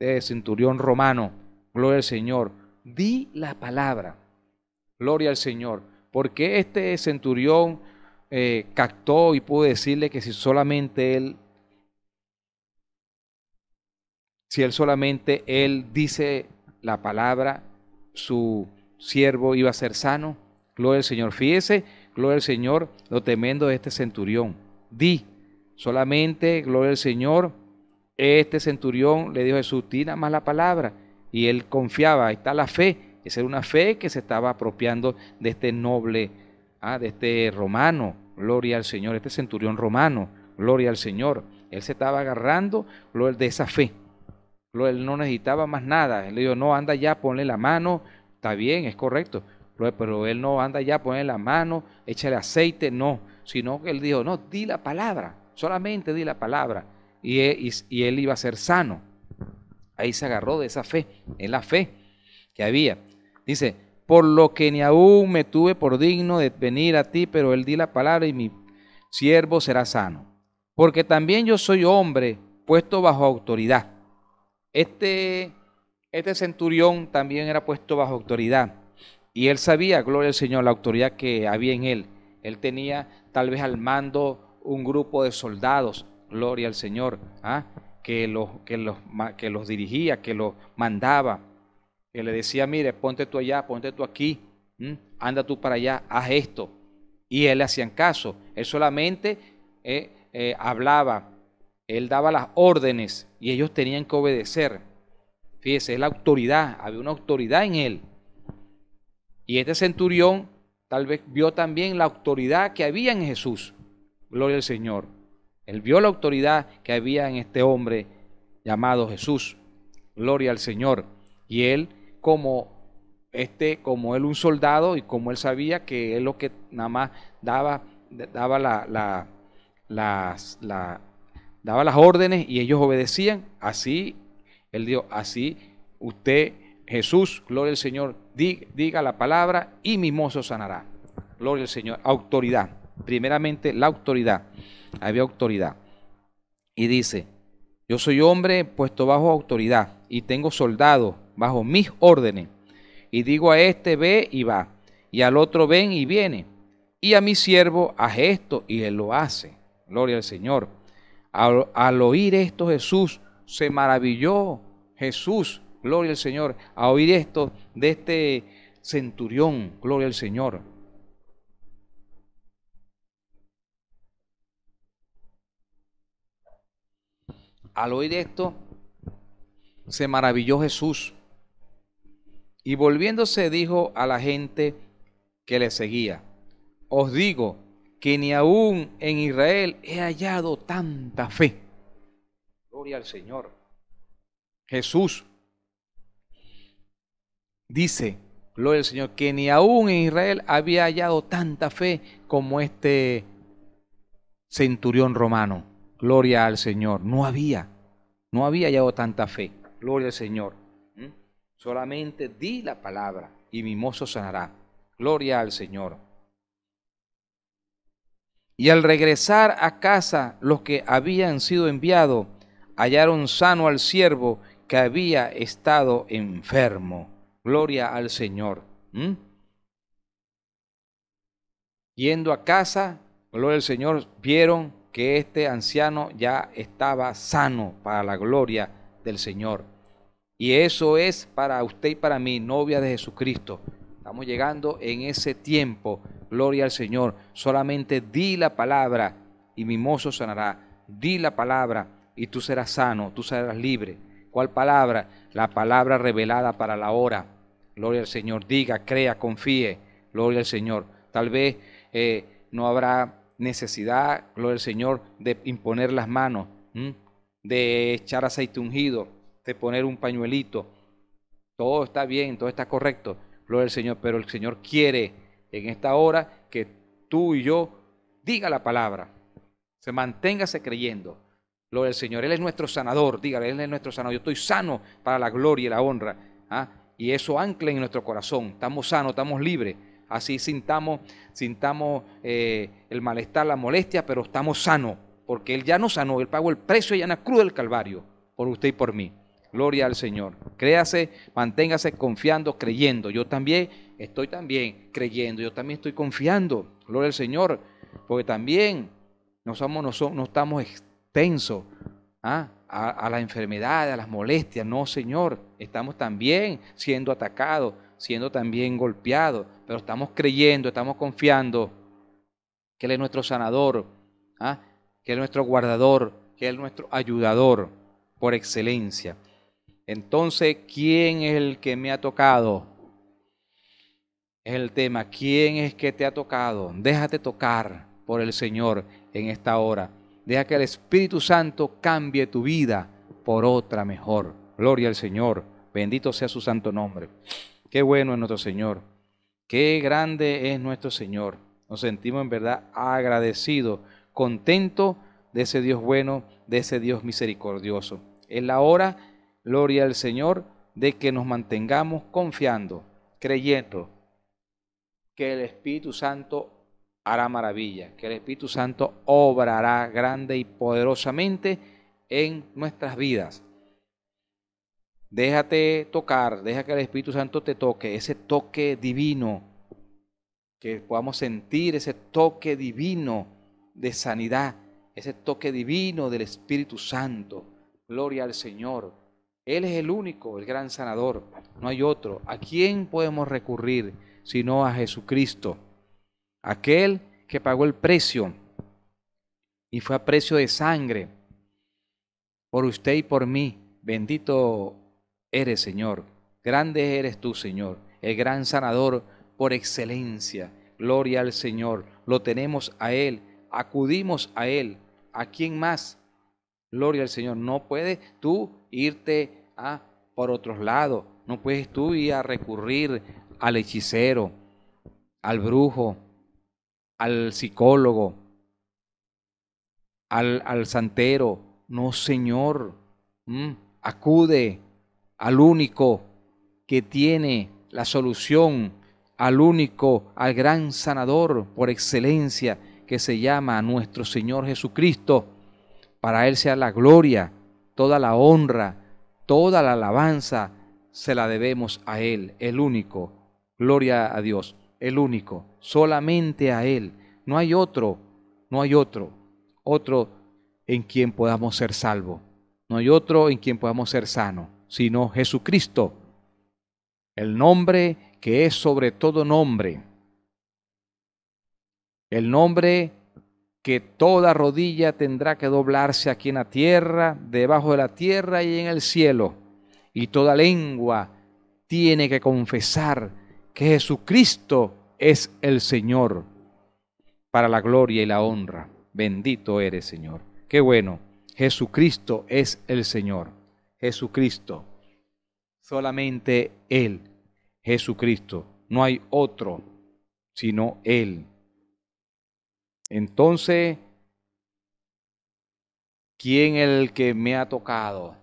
Este centurión romano, gloria al Señor. Di la palabra. Gloria al Señor. Porque este centurión eh, captó y pudo decirle que si solamente él, si él solamente él dice la palabra, su siervo iba a ser sano. Gloria al Señor. Fíjese, gloria al Señor, lo temendo de este centurión. Di, solamente, gloria al Señor, este centurión le dijo a Jesús, di más la palabra. Y él confiaba, ahí está la fe. Esa era una fe que se estaba apropiando de este noble, ah, de este romano. Gloria al Señor, este centurión romano. Gloria al Señor. Él se estaba agarrando de esa fe. Él no necesitaba más nada. Él le dijo, no, anda ya, ponle la mano. Está bien, es correcto. Pero él no anda ya, ponle la mano, échale aceite, no. Sino que él dijo, no, di la palabra. Solamente di la palabra e, y, él iba a ser sano. Ahí se agarró de esa fe, En la fe que había. Dice, por lo que ni aún me tuve por digno de venir a ti, pero él di la palabra y mi siervo será sano. Porque también yo soy hombre puesto bajo autoridad. Este, este centurión también era puesto bajo autoridad. Y él sabía, gloria al Señor, la autoridad que había en él. Él tenía tal vez al mando un grupo de soldados gloria al Señor, ¿ah? que, los, que, los, que los dirigía, que los mandaba, que le decía, mire, ponte tú allá, ponte tú aquí, anda tú para allá, haz esto. Y él le hacían caso, él solamente eh, eh, hablaba, él daba las órdenes y ellos tenían que obedecer. Fíjese, es la autoridad, había una autoridad en él. Y este centurión tal vez vio también la autoridad que había en Jesús. Gloria al Señor. Él vio la autoridad que había en este hombre llamado Jesús. Gloria al Señor. Y él, como este, como él un soldado y como él sabía que él lo que nada más daba, daba las, daba las órdenes y ellos obedecían, así él dijo, así usted, Jesús, gloria al Señor, diga la palabra y mi mozo sanará. Gloria al Señor. Autoridad. Primeramente, la autoridad había autoridad. Y dice, yo soy hombre puesto bajo autoridad y tengo soldados bajo mis órdenes. Y digo a este, ve y va, y al otro, ven y viene. Y a mi siervo, haz esto, y él lo hace. Gloria al Señor. Al, al oír esto Jesús se maravilló. Jesús, gloria al Señor. A oír esto de este centurión, gloria al Señor. Al oír esto, se maravilló Jesús y volviéndose dijo a la gente que le seguía, os digo que ni aún en Israel he hallado tanta fe. Gloria al Señor. Jesús dice, gloria al Señor, que ni aún en Israel había hallado tanta fe como este centurión romano. Gloria al Señor. No había, no había hallado tanta fe. Gloria al Señor. ¿Mm? Solamente di la palabra y mi mozo sanará. Gloria al Señor. Y al regresar a casa, los que habían sido enviados hallaron sano al siervo que había estado enfermo. Gloria al Señor. ¿Mm? Yendo a casa, gloria al Señor, vieron que este anciano ya estaba sano para la gloria del Señor. Y eso es para usted y para mí, novia de Jesucristo. Estamos llegando en ese tiempo. Gloria al Señor. Solamente di la palabra y mi mozo sanará. Di la palabra y tú serás sano, tú serás libre. ¿Cuál palabra? La palabra revelada para la hora. Gloria al Señor. Diga, crea, confíe. Gloria al Señor. Tal vez eh, no habrá necesidad, gloria al Señor, de imponer las manos, de echar aceite ungido, de poner un pañuelito. Todo está bien, todo está correcto, gloria al Señor, pero el Señor quiere en esta hora que tú y yo diga la palabra, se manténgase creyendo. Gloria al Señor, Él es nuestro sanador, dígale, Él es nuestro sanador, yo estoy sano para la gloria y la honra. ¿ah? Y eso ancla en nuestro corazón, estamos sanos, estamos libres. Así sintamos, sintamos eh, el malestar, la molestia, pero estamos sanos, porque Él ya nos sanó, Él pagó el precio y ya la cruz del Calvario, por usted y por mí. Gloria al Señor. Créase, manténgase confiando, creyendo. Yo también estoy también creyendo, yo también estoy confiando. Gloria al Señor, porque también no, somos, no, estamos extensos ¿ah? a, a la enfermedad, a las molestias. No, Señor, estamos también siendo atacados siendo también golpeado, pero estamos creyendo, estamos confiando que Él es nuestro sanador, ¿ah? que Él es nuestro guardador, que Él es nuestro ayudador por excelencia. Entonces, ¿quién es el que me ha tocado? Es el tema, ¿quién es que te ha tocado? Déjate tocar por el Señor en esta hora. Deja que el Espíritu Santo cambie tu vida por otra mejor. Gloria al Señor. Bendito sea su santo nombre. Qué bueno es nuestro Señor. Qué grande es nuestro Señor. Nos sentimos en verdad agradecidos, contentos de ese Dios bueno, de ese Dios misericordioso. Es la hora, gloria al Señor, de que nos mantengamos confiando, creyendo que el Espíritu Santo hará maravilla, que el Espíritu Santo obrará grande y poderosamente en nuestras vidas. Déjate tocar, deja que el Espíritu Santo te toque, ese toque divino, que podamos sentir ese toque divino de sanidad, ese toque divino del Espíritu Santo. Gloria al Señor. Él es el único, el gran sanador, no hay otro. ¿A quién podemos recurrir sino a Jesucristo? Aquel que pagó el precio y fue a precio de sangre por usted y por mí. Bendito eres, Señor. Grande eres tú, Señor, el gran sanador por excelencia. Gloria al Señor. Lo tenemos a Él. Acudimos a Él. ¿A quién más? Gloria al Señor. No puedes tú irte a por otros lados. No puedes tú ir a recurrir al hechicero, al brujo, al psicólogo, al, al santero. No, Señor. acude al único que tiene la solución, al único, al gran sanador por excelencia que se llama nuestro Señor Jesucristo. Para Él sea la gloria, toda la honra, toda la alabanza se la debemos a Él, el único. Gloria a Dios, el único, solamente a Él. No hay otro, no hay otro, otro en quien podamos ser salvo. No hay otro en quien podamos ser sano sino Jesucristo, el nombre que es sobre todo nombre, el nombre que toda rodilla tendrá que doblarse aquí en la tierra, debajo de la tierra y en el cielo, y toda lengua tiene que confesar que Jesucristo es el Señor, para la gloria y la honra. Bendito eres, Señor. Qué bueno, Jesucristo es el Señor. Jesucristo. Solamente Él, Jesucristo. No hay otro sino Él. Entonces, ¿quién es el que me ha tocado?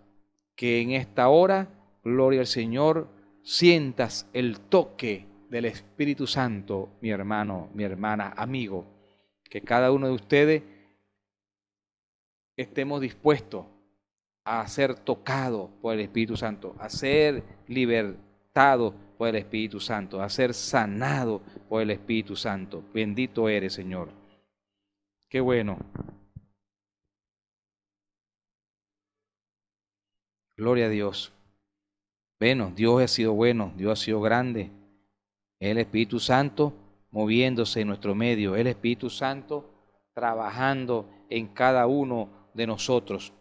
Que en esta hora, gloria al Señor, sientas el toque del Espíritu Santo, mi hermano, mi hermana, amigo. Que cada uno de ustedes estemos dispuestos a ser tocado por el Espíritu Santo, a ser libertado por el Espíritu Santo, a ser sanado por el Espíritu Santo. Bendito eres, Señor. Qué bueno. Gloria a Dios. Bueno, Dios ha sido bueno, Dios ha sido grande. El Espíritu Santo moviéndose en nuestro medio, el Espíritu Santo trabajando en cada uno de nosotros.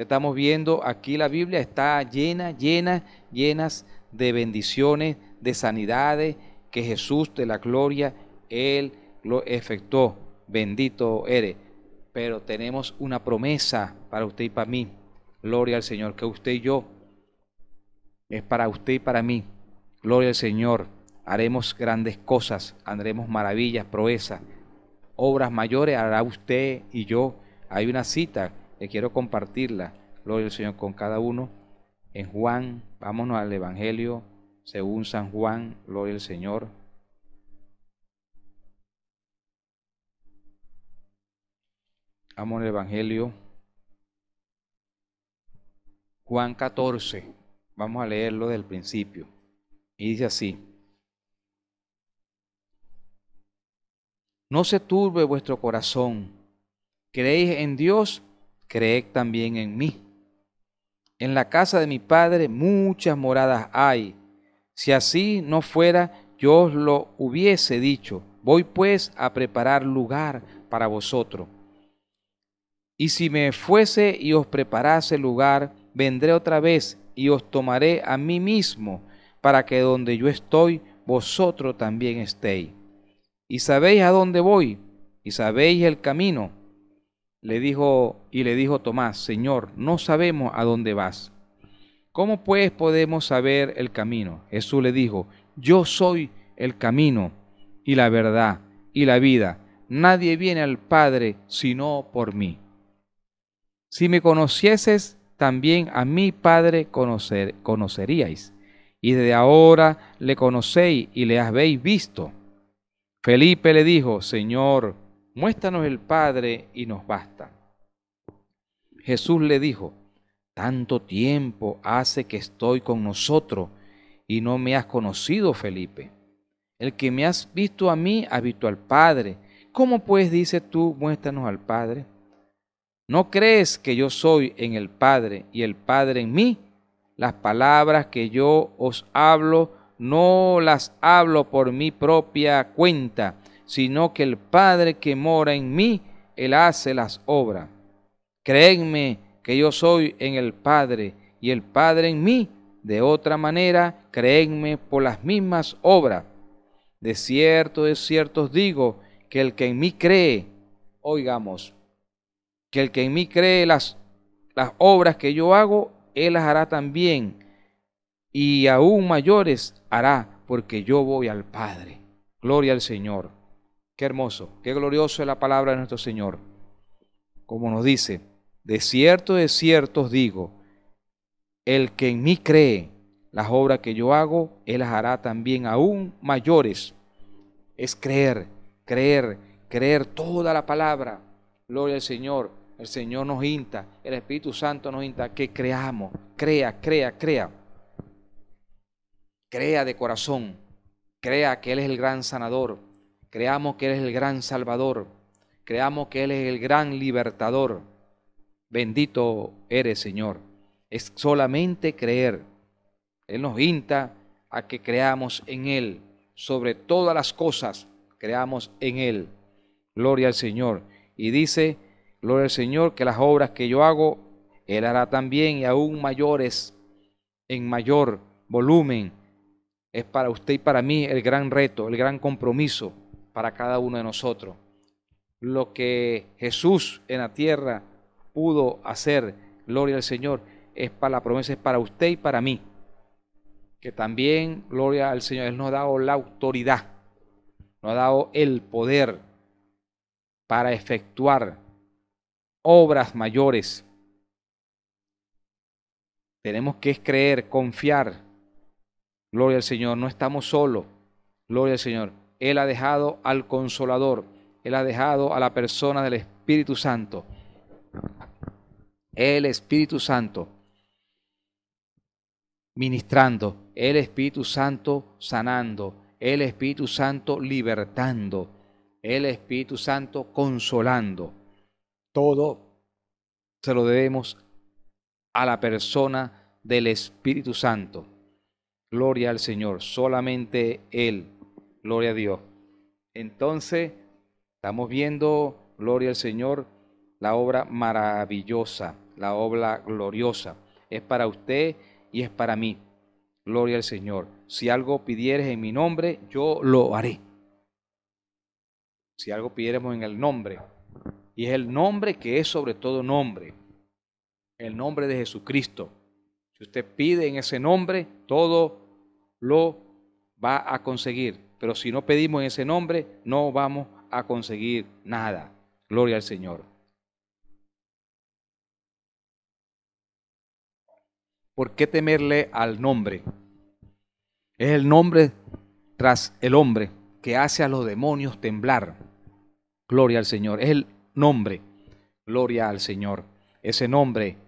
Estamos viendo aquí la Biblia está llena, llena, llenas de bendiciones, de sanidades que Jesús de la gloria, Él lo efectuó. Bendito eres. Pero tenemos una promesa para usted y para mí. Gloria al Señor, que usted y yo es para usted y para mí. Gloria al Señor. Haremos grandes cosas, Andremos maravillas, proezas, obras mayores hará usted y yo. Hay una cita y eh, quiero compartirla, gloria al Señor, con cada uno. En Juan, vámonos al Evangelio según San Juan, gloria al Señor. Vamos al Evangelio. Juan 14, vamos a leerlo del principio. Y dice así. No se turbe vuestro corazón. Creéis en Dios, creed también en mí. En la casa de mi Padre muchas moradas hay. Si así no fuera, yo os lo hubiese dicho. Voy pues a preparar lugar para vosotros. Y si me fuese y os preparase lugar, vendré otra vez y os tomaré a mí mismo, para que donde yo estoy, vosotros también estéis. Y sabéis a dónde voy, y sabéis el camino le dijo y le dijo Tomás, Señor, no sabemos a dónde vas. ¿Cómo pues podemos saber el camino? Jesús le dijo, yo soy el camino y la verdad y la vida. Nadie viene al Padre sino por mí. Si me conocieses, también a mi Padre conoceríais. Y desde ahora le conocéis y le habéis visto. Felipe le dijo, Señor, muéstranos el Padre y nos basta. Jesús le dijo, tanto tiempo hace que estoy con nosotros y no me has conocido, Felipe. El que me has visto a mí ha visto al Padre. ¿Cómo pues dices tú, muéstranos al Padre? ¿No crees que yo soy en el Padre y el Padre en mí? Las palabras que yo os hablo no las hablo por mi propia cuenta, sino que el Padre que mora en mí, Él hace las obras. Créenme que yo soy en el Padre y el Padre en mí. De otra manera, créenme por las mismas obras. De cierto, de cierto os digo, que el que en mí cree, oigamos, que el que en mí cree las, las obras que yo hago, él las hará también, y aún mayores hará, porque yo voy al Padre. Gloria al Señor. Qué hermoso, qué glorioso es la palabra de nuestro Señor. Como nos dice, de cierto, de cierto os digo, el que en mí cree, las obras que yo hago, él las hará también aún mayores. Es creer, creer, creer toda la palabra. Gloria al Señor. El Señor nos inta, el Espíritu Santo nos insta que creamos. Crea, crea, crea. Crea de corazón. Crea que Él es el gran sanador Creamos que Él es el gran Salvador. Creamos que Él es el gran libertador. Bendito eres, Señor. Es solamente creer. Él nos inta a que creamos en Él. Sobre todas las cosas, creamos en Él. Gloria al Señor. Y dice, Gloria al Señor, que las obras que yo hago, Él hará también y aún mayores, en mayor volumen. Es para usted y para mí el gran reto, el gran compromiso, para cada uno de nosotros. Lo que Jesús en la tierra pudo hacer, gloria al Señor, es para la promesa, es para usted y para mí. Que también, gloria al Señor, Él nos ha dado la autoridad, nos ha dado el poder para efectuar obras mayores. Tenemos que creer, confiar. Gloria al Señor, no estamos solos. Gloria al Señor. Él ha dejado al consolador, Él ha dejado a la persona del Espíritu Santo. El Espíritu Santo ministrando, el Espíritu Santo sanando, el Espíritu Santo libertando, el Espíritu Santo consolando. Todo se lo debemos a la persona del Espíritu Santo. Gloria al Señor, solamente Él Gloria a Dios. Entonces, estamos viendo, gloria al Señor, la obra maravillosa, la obra gloriosa. Es para usted y es para mí. Gloria al Señor. Si algo pidieres en mi nombre, yo lo haré. Si algo pidiéramos en el nombre, y es el nombre que es sobre todo nombre, el nombre de Jesucristo. Si usted pide en ese nombre, todo lo va a conseguir. Pero si no pedimos ese nombre, no vamos a conseguir nada. Gloria al Señor. ¿Por qué temerle al nombre? Es el nombre tras el hombre que hace a los demonios temblar. Gloria al Señor. Es el nombre. Gloria al Señor. Ese nombre,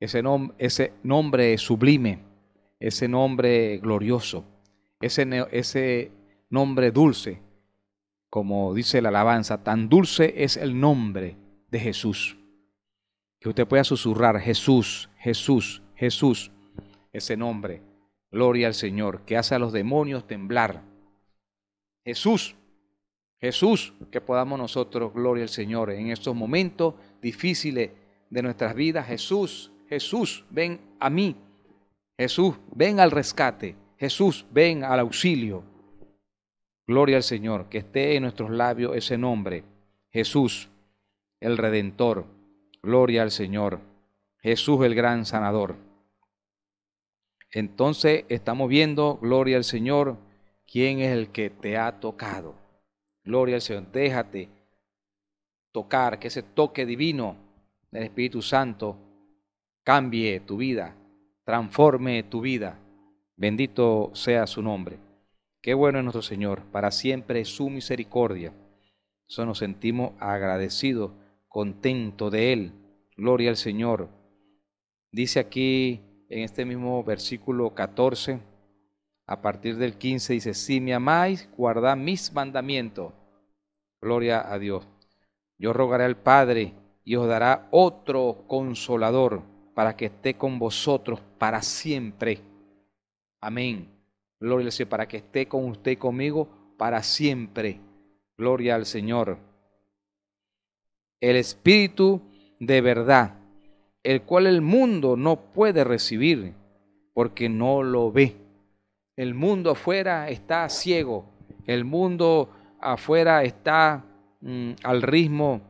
ese, ese nombre sublime, ese nombre glorioso, ese, ese nombre dulce, como dice la alabanza, tan dulce es el nombre de Jesús. Que usted pueda susurrar, Jesús, Jesús, Jesús, ese nombre. Gloria al Señor, que hace a los demonios temblar. Jesús, Jesús, que podamos nosotros, gloria al Señor, en estos momentos difíciles de nuestras vidas, Jesús, Jesús, ven a mí. Jesús, ven al rescate. Jesús, ven al auxilio. Gloria al Señor, que esté en nuestros labios ese nombre, Jesús, el Redentor. Gloria al Señor, Jesús el gran sanador. Entonces estamos viendo, gloria al Señor, quién es el que te ha tocado. Gloria al Señor, déjate tocar, que ese toque divino del Espíritu Santo cambie tu vida, transforme tu vida. Bendito sea su nombre. Qué bueno es nuestro Señor, para siempre es su misericordia. Eso nos sentimos agradecidos, contentos de Él. Gloria al Señor. Dice aquí en este mismo versículo 14, a partir del 15, dice, si me amáis, guardad mis mandamientos. Gloria a Dios. Yo rogaré al Padre y os dará otro consolador para que esté con vosotros para siempre. Amén. Gloria al Señor, para que esté con usted y conmigo para siempre. Gloria al Señor. El Espíritu de verdad, el cual el mundo no puede recibir porque no lo ve. El mundo afuera está ciego, el mundo afuera está mm, al ritmo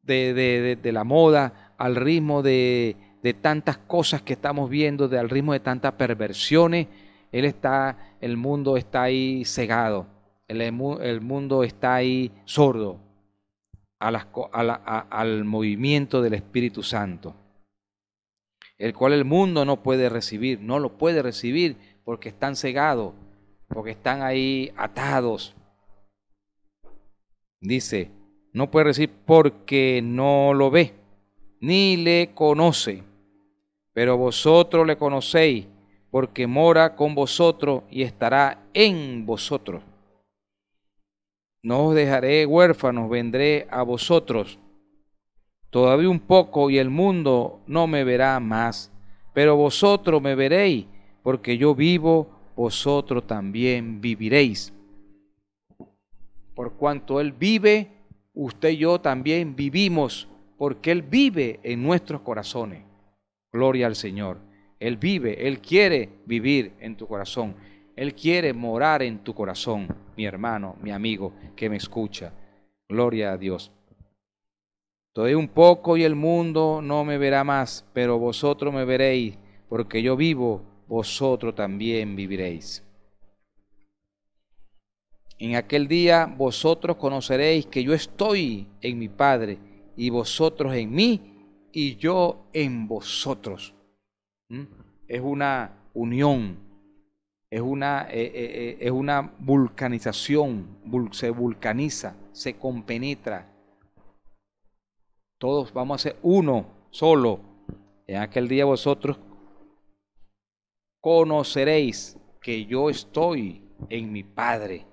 de, de, de, la moda, al ritmo de, de tantas cosas que estamos viendo, de, al ritmo de tantas perversiones él está, el mundo está ahí cegado, el, mundo está ahí sordo al movimiento del Espíritu Santo, el cual el mundo no puede recibir, no lo puede recibir porque están cegados, porque están ahí atados. Dice, no puede recibir porque no lo ve, ni le conoce, pero vosotros le conocéis porque mora con vosotros y estará en vosotros. No os dejaré huérfanos, vendré a vosotros. Todavía un poco y el mundo no me verá más, pero vosotros me veréis, porque yo vivo, vosotros también viviréis. Por cuanto Él vive, usted y yo también vivimos, porque Él vive en nuestros corazones. Gloria al Señor. Él vive, Él quiere vivir en tu corazón. Él quiere morar en tu corazón, mi hermano, mi amigo, que me escucha. Gloria a Dios. Todavía un poco y el mundo no me verá más, pero vosotros me veréis, porque yo vivo, vosotros también viviréis. En aquel día vosotros conoceréis que yo estoy en mi Padre, y vosotros en mí, y yo en vosotros ¿Mm? Es una unión, es una, eh, eh, eh, es una vulcanización, se vulcaniza, se compenetra. Todos vamos a ser uno solo. En aquel día vosotros conoceréis que yo estoy en mi Padre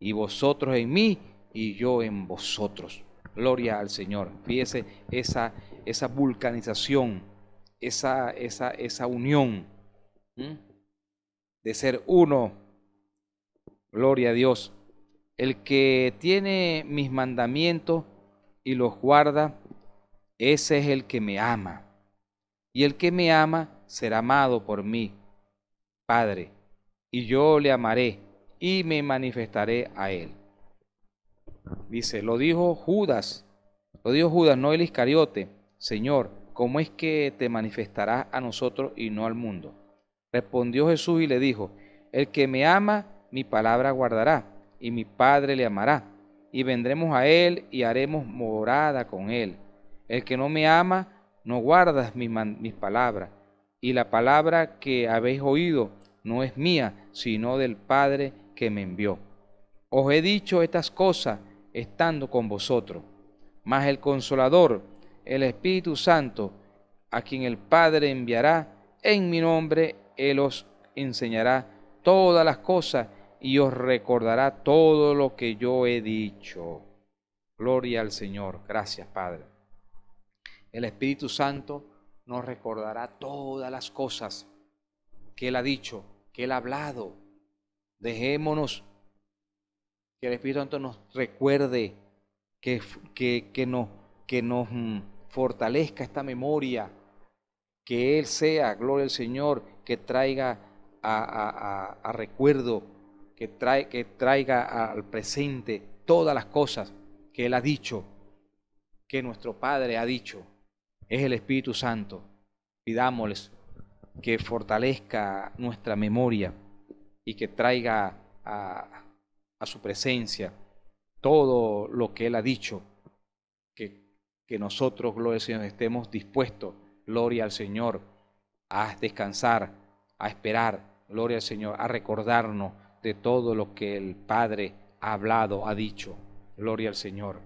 y vosotros en mí y yo en vosotros. Gloria al Señor. Fíjese esa, esa vulcanización esa, esa, unión de ser uno. Gloria a Dios. El que tiene mis mandamientos y los guarda, ese es el que me ama. Y el que me ama será amado por mí, Padre, y yo le amaré y me manifestaré a él. Dice, lo dijo Judas, lo dijo Judas, no el Iscariote, Señor, ¿cómo es que te manifestarás a nosotros y no al mundo? Respondió Jesús y le dijo, el que me ama, mi palabra guardará, y mi Padre le amará, y vendremos a él y haremos morada con él. El que no me ama, no guardas mis, mis palabras, y la palabra que habéis oído no es mía, sino del Padre que me envió. Os he dicho estas cosas estando con vosotros, mas el consolador, el Espíritu Santo, a quien el Padre enviará en mi nombre, Él os enseñará todas las cosas y os recordará todo lo que yo he dicho. Gloria al Señor. Gracias, Padre. El Espíritu Santo nos recordará todas las cosas que Él ha dicho, que Él ha hablado. Dejémonos que el Espíritu Santo nos recuerde, que, que, que, que nos mm, fortalezca esta memoria, que Él sea, gloria al Señor, que traiga a, recuerdo, que, trae, que traiga al presente todas las cosas que Él ha dicho, que nuestro Padre ha dicho. Es el Espíritu Santo. Pidámosles que fortalezca nuestra memoria y que traiga a su presencia todo lo que Él ha dicho que nosotros, gloria al Señor, estemos dispuestos, gloria al Señor, a descansar, a esperar, gloria al Señor, a recordarnos de todo lo que el Padre ha hablado, ha dicho, gloria al Señor.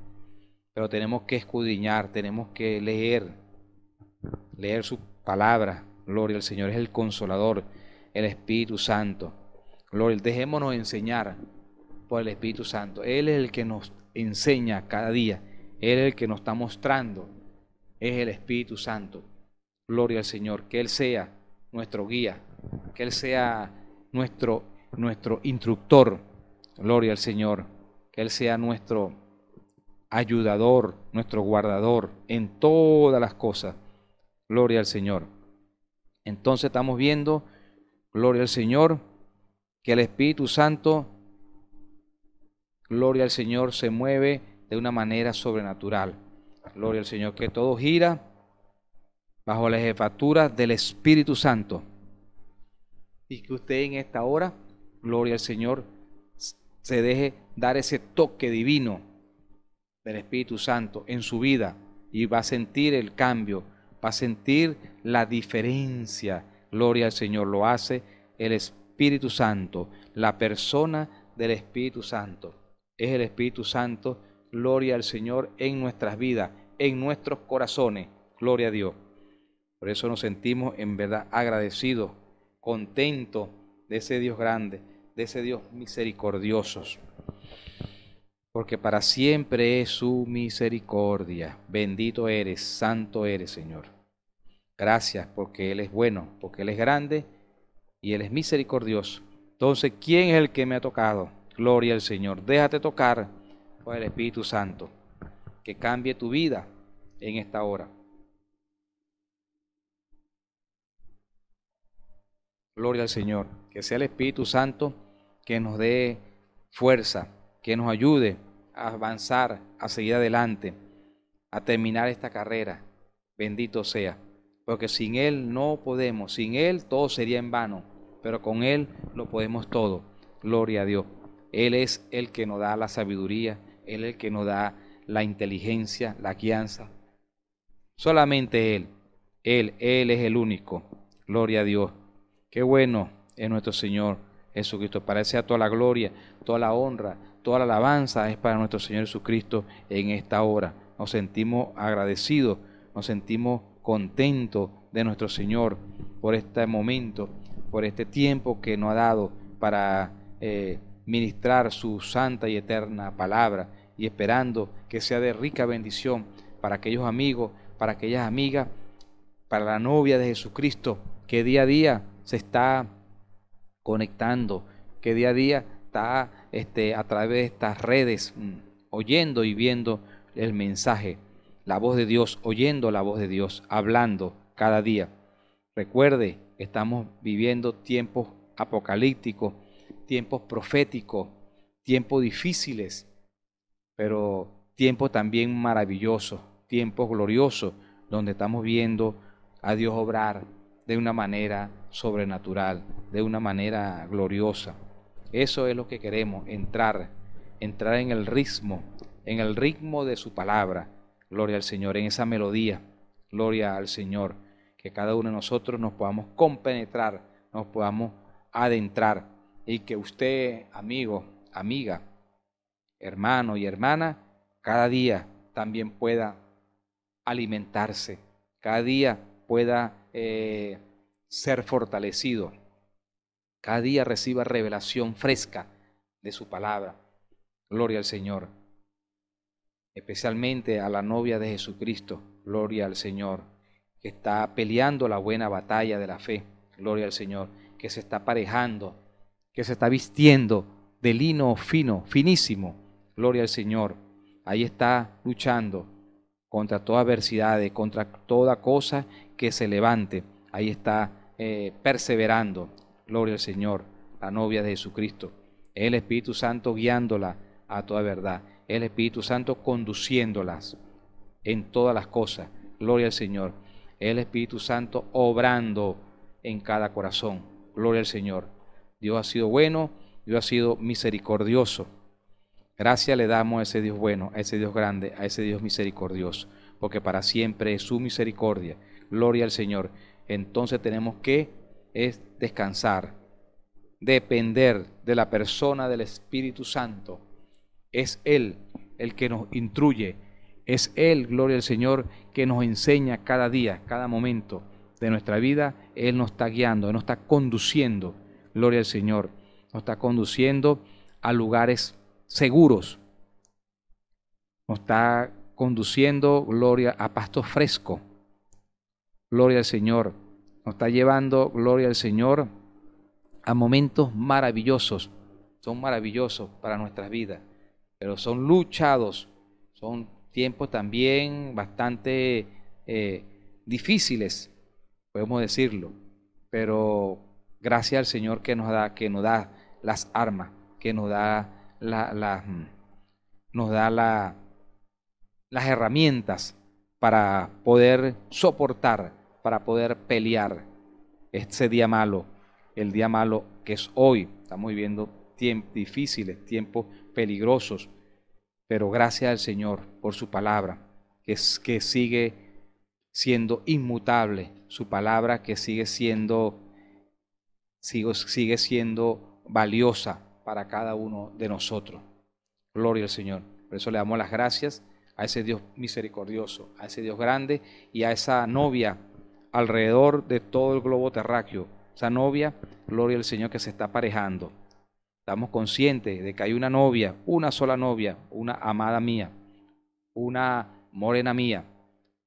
Pero tenemos que escudriñar, tenemos que leer, leer su palabra, gloria al Señor, es el consolador, el Espíritu Santo. Gloria, dejémonos enseñar por el Espíritu Santo. Él es el que nos enseña cada día él es el que nos está mostrando. Es el Espíritu Santo. Gloria al Señor. Que Él sea nuestro guía. Que Él sea nuestro, nuestro instructor. Gloria al Señor. Que Él sea nuestro ayudador, nuestro guardador en todas las cosas. Gloria al Señor. Entonces estamos viendo, gloria al Señor, que el Espíritu Santo, gloria al Señor, se mueve de una manera sobrenatural. Gloria al Señor, que todo gira bajo la jefatura del Espíritu Santo. Y que usted en esta hora, gloria al Señor, se deje dar ese toque divino del Espíritu Santo en su vida y va a sentir el cambio, va a sentir la diferencia. Gloria al Señor, lo hace el Espíritu Santo, la persona del Espíritu Santo. Es el Espíritu Santo Gloria al Señor en nuestras vidas, en nuestros corazones. Gloria a Dios. Por eso nos sentimos en verdad agradecidos, contentos de ese Dios grande, de ese Dios misericordioso. Porque para siempre es su misericordia. Bendito eres, santo eres, Señor. Gracias porque Él es bueno, porque Él es grande y Él es misericordioso. Entonces, ¿quién es el que me ha tocado? Gloria al Señor. Déjate tocar el Espíritu Santo, que cambie tu vida en esta hora. Gloria al Señor, que sea el Espíritu Santo que nos dé fuerza, que nos ayude a avanzar, a seguir adelante, a terminar esta carrera. Bendito sea, porque sin Él no podemos, sin Él todo sería en vano, pero con Él lo podemos todo. Gloria a Dios. Él es el que nos da la sabiduría él es el que nos da la inteligencia, la guianza. Solamente Él, Él, Él es el único. Gloria a Dios. Qué bueno es nuestro Señor Jesucristo. parece a toda la gloria, toda la honra, toda la alabanza es para nuestro Señor Jesucristo en esta hora. Nos sentimos agradecidos, nos sentimos contentos de nuestro Señor por este momento, por este tiempo que nos ha dado para eh, ministrar su santa y eterna palabra y esperando que sea de rica bendición para aquellos amigos, para aquellas amigas, para la novia de Jesucristo que día a día se está conectando, que día a día está este, a través de estas redes mm, oyendo y viendo el mensaje, la voz de Dios, oyendo la voz de Dios, hablando cada día. Recuerde, estamos viviendo tiempos apocalípticos, tiempos proféticos, tiempos difíciles, pero tiempo también maravilloso, tiempo glorioso, donde estamos viendo a Dios obrar de una manera sobrenatural, de una manera gloriosa. Eso es lo que queremos, entrar, entrar en el ritmo, en el ritmo de su palabra. Gloria al Señor, en esa melodía. Gloria al Señor. Que cada uno de nosotros nos podamos compenetrar, nos podamos adentrar y que usted, amigo, amiga, hermano y hermana, cada día también pueda alimentarse, cada día pueda eh, ser fortalecido, cada día reciba revelación fresca de su palabra. Gloria al Señor. Especialmente a la novia de Jesucristo, gloria al Señor, que está peleando la buena batalla de la fe, gloria al Señor, que se está aparejando, que se está vistiendo de lino fino, finísimo, Gloria al Señor. Ahí está luchando contra toda adversidad, contra toda cosa que se levante. Ahí está eh, perseverando. Gloria al Señor, la novia de Jesucristo. El Espíritu Santo guiándola a toda verdad. El Espíritu Santo conduciéndolas en todas las cosas. Gloria al Señor. El Espíritu Santo obrando en cada corazón. Gloria al Señor. Dios ha sido bueno, Dios ha sido misericordioso. Gracias le damos a ese Dios bueno, a ese Dios grande, a ese Dios misericordioso, porque para siempre es su misericordia. Gloria al Señor. Entonces tenemos que es descansar, depender de la persona del Espíritu Santo. Es Él el que nos instruye, es Él, gloria al Señor, que nos enseña cada día, cada momento de nuestra vida. Él nos está guiando, Él nos está conduciendo, gloria al Señor, nos está conduciendo a lugares seguros. Nos está conduciendo, gloria, a pasto fresco. Gloria al Señor. Nos está llevando, gloria al Señor, a momentos maravillosos. Son maravillosos para nuestras vidas, pero son luchados. Son tiempos también bastante eh, difíciles, podemos decirlo. Pero gracias al Señor que nos da, que nos da las armas, que nos da Mm, nos da las herramientas para poder soportar, para poder pelear este día malo, el día malo que es hoy. Estamos viviendo tiempos difíciles, tiempos peligrosos, pero gracias al Señor por su palabra, que, es, que sigue siendo inmutable, su palabra que sigue siendo, sigue siendo valiosa para cada uno de nosotros. Gloria al Señor. Por eso le damos las gracias a ese Dios misericordioso, a ese Dios grande y a esa novia alrededor de todo el globo terráqueo. Esa novia, gloria al Señor, que se está aparejando. Estamos conscientes de que hay una novia, una sola novia, una amada mía, una morena mía,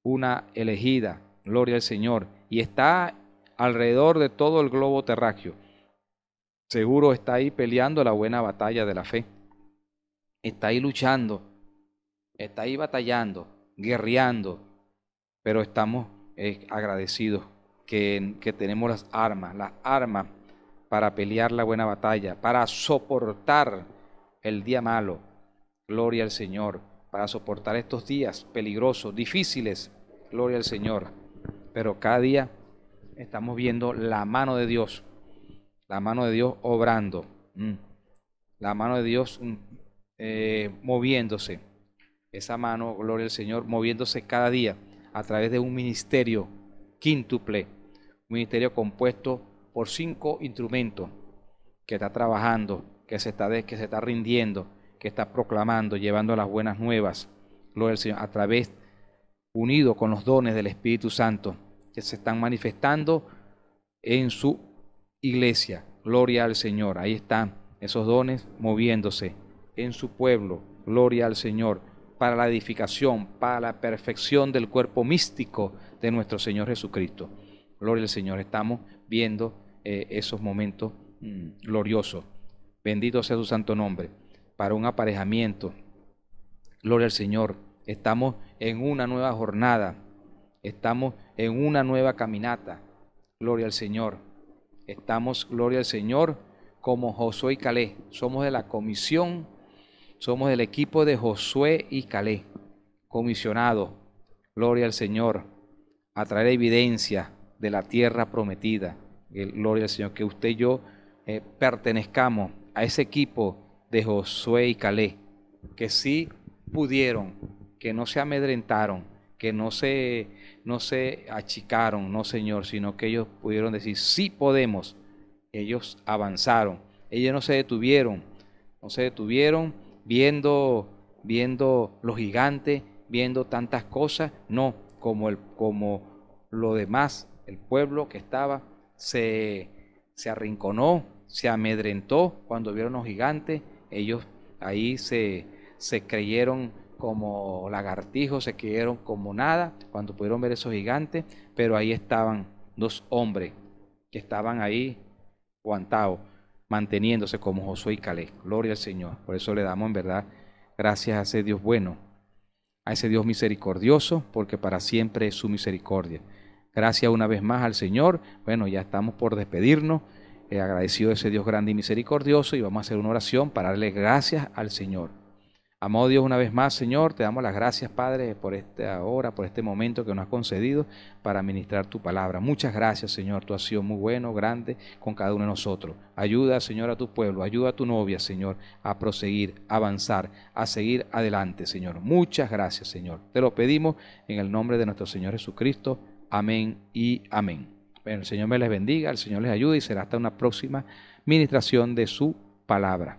una elegida, gloria al Señor, y está alrededor de todo el globo terráqueo seguro está ahí peleando la buena batalla de la fe. Está ahí luchando, está ahí batallando, guerreando, pero estamos eh, agradecidos que, que tenemos las armas, las armas para pelear la buena batalla, para soportar el día malo. Gloria al Señor, para soportar estos días peligrosos, difíciles. Gloria al Señor. Pero cada día estamos viendo la mano de Dios la mano de Dios obrando, mm, la mano de Dios mm, eh, moviéndose, esa mano, gloria al Señor, moviéndose cada día a través de un ministerio quíntuple, un ministerio compuesto por cinco instrumentos que está trabajando, que se está, que se está rindiendo, que está proclamando, llevando las buenas nuevas, gloria al Señor, a través, unido con los dones del Espíritu Santo, que se están manifestando en su iglesia. Gloria al Señor. Ahí están esos dones moviéndose en su pueblo. Gloria al Señor. Para la edificación, para la perfección del cuerpo místico de nuestro Señor Jesucristo. Gloria al Señor. Estamos viendo eh, esos momentos mm, gloriosos. Bendito sea su santo nombre. Para un aparejamiento. Gloria al Señor. Estamos en una nueva jornada. Estamos en una nueva caminata. Gloria al Señor. Estamos, gloria al Señor, como Josué y Calé. Somos de la comisión, somos del equipo de Josué y Calé, comisionado, gloria al Señor, a traer evidencia de la tierra prometida. Eh, gloria al Señor, que usted y yo eh, pertenezcamos a ese equipo de Josué y Calé, que sí pudieron, que no se amedrentaron, que no se, no se achicaron, no Señor, sino que ellos pudieron decir, sí podemos. Ellos avanzaron, ellos no se detuvieron, no se detuvieron viendo, viendo los gigantes, viendo tantas cosas, no, como, el, como lo demás, el pueblo que estaba, se, se arrinconó, se amedrentó cuando vieron los gigantes, ellos ahí se, se creyeron como lagartijos, se quedaron como nada cuando pudieron ver esos gigantes, pero ahí estaban dos hombres que estaban ahí aguantados, manteniéndose como Josué y Calé. Gloria al Señor. Por eso le damos en verdad gracias a ese Dios bueno, a ese Dios misericordioso, porque para siempre es su misericordia. Gracias una vez más al Señor. Bueno, ya estamos por despedirnos. Eh, agradecido a ese Dios grande y misericordioso y vamos a hacer una oración para darle gracias al Señor. Amó Dios, una vez más, Señor, te damos las gracias, Padre, por esta hora, por este momento que nos has concedido para ministrar tu palabra. Muchas gracias, Señor. Tú has sido muy bueno, grande con cada uno de nosotros. Ayuda, Señor, a tu pueblo, ayuda a tu novia, Señor, a proseguir, a avanzar, a seguir adelante, Señor. Muchas gracias, Señor. Te lo pedimos en el nombre de nuestro Señor Jesucristo. Amén y amén. Bueno, el Señor me les bendiga, el Señor les ayude y será hasta una próxima ministración de su palabra.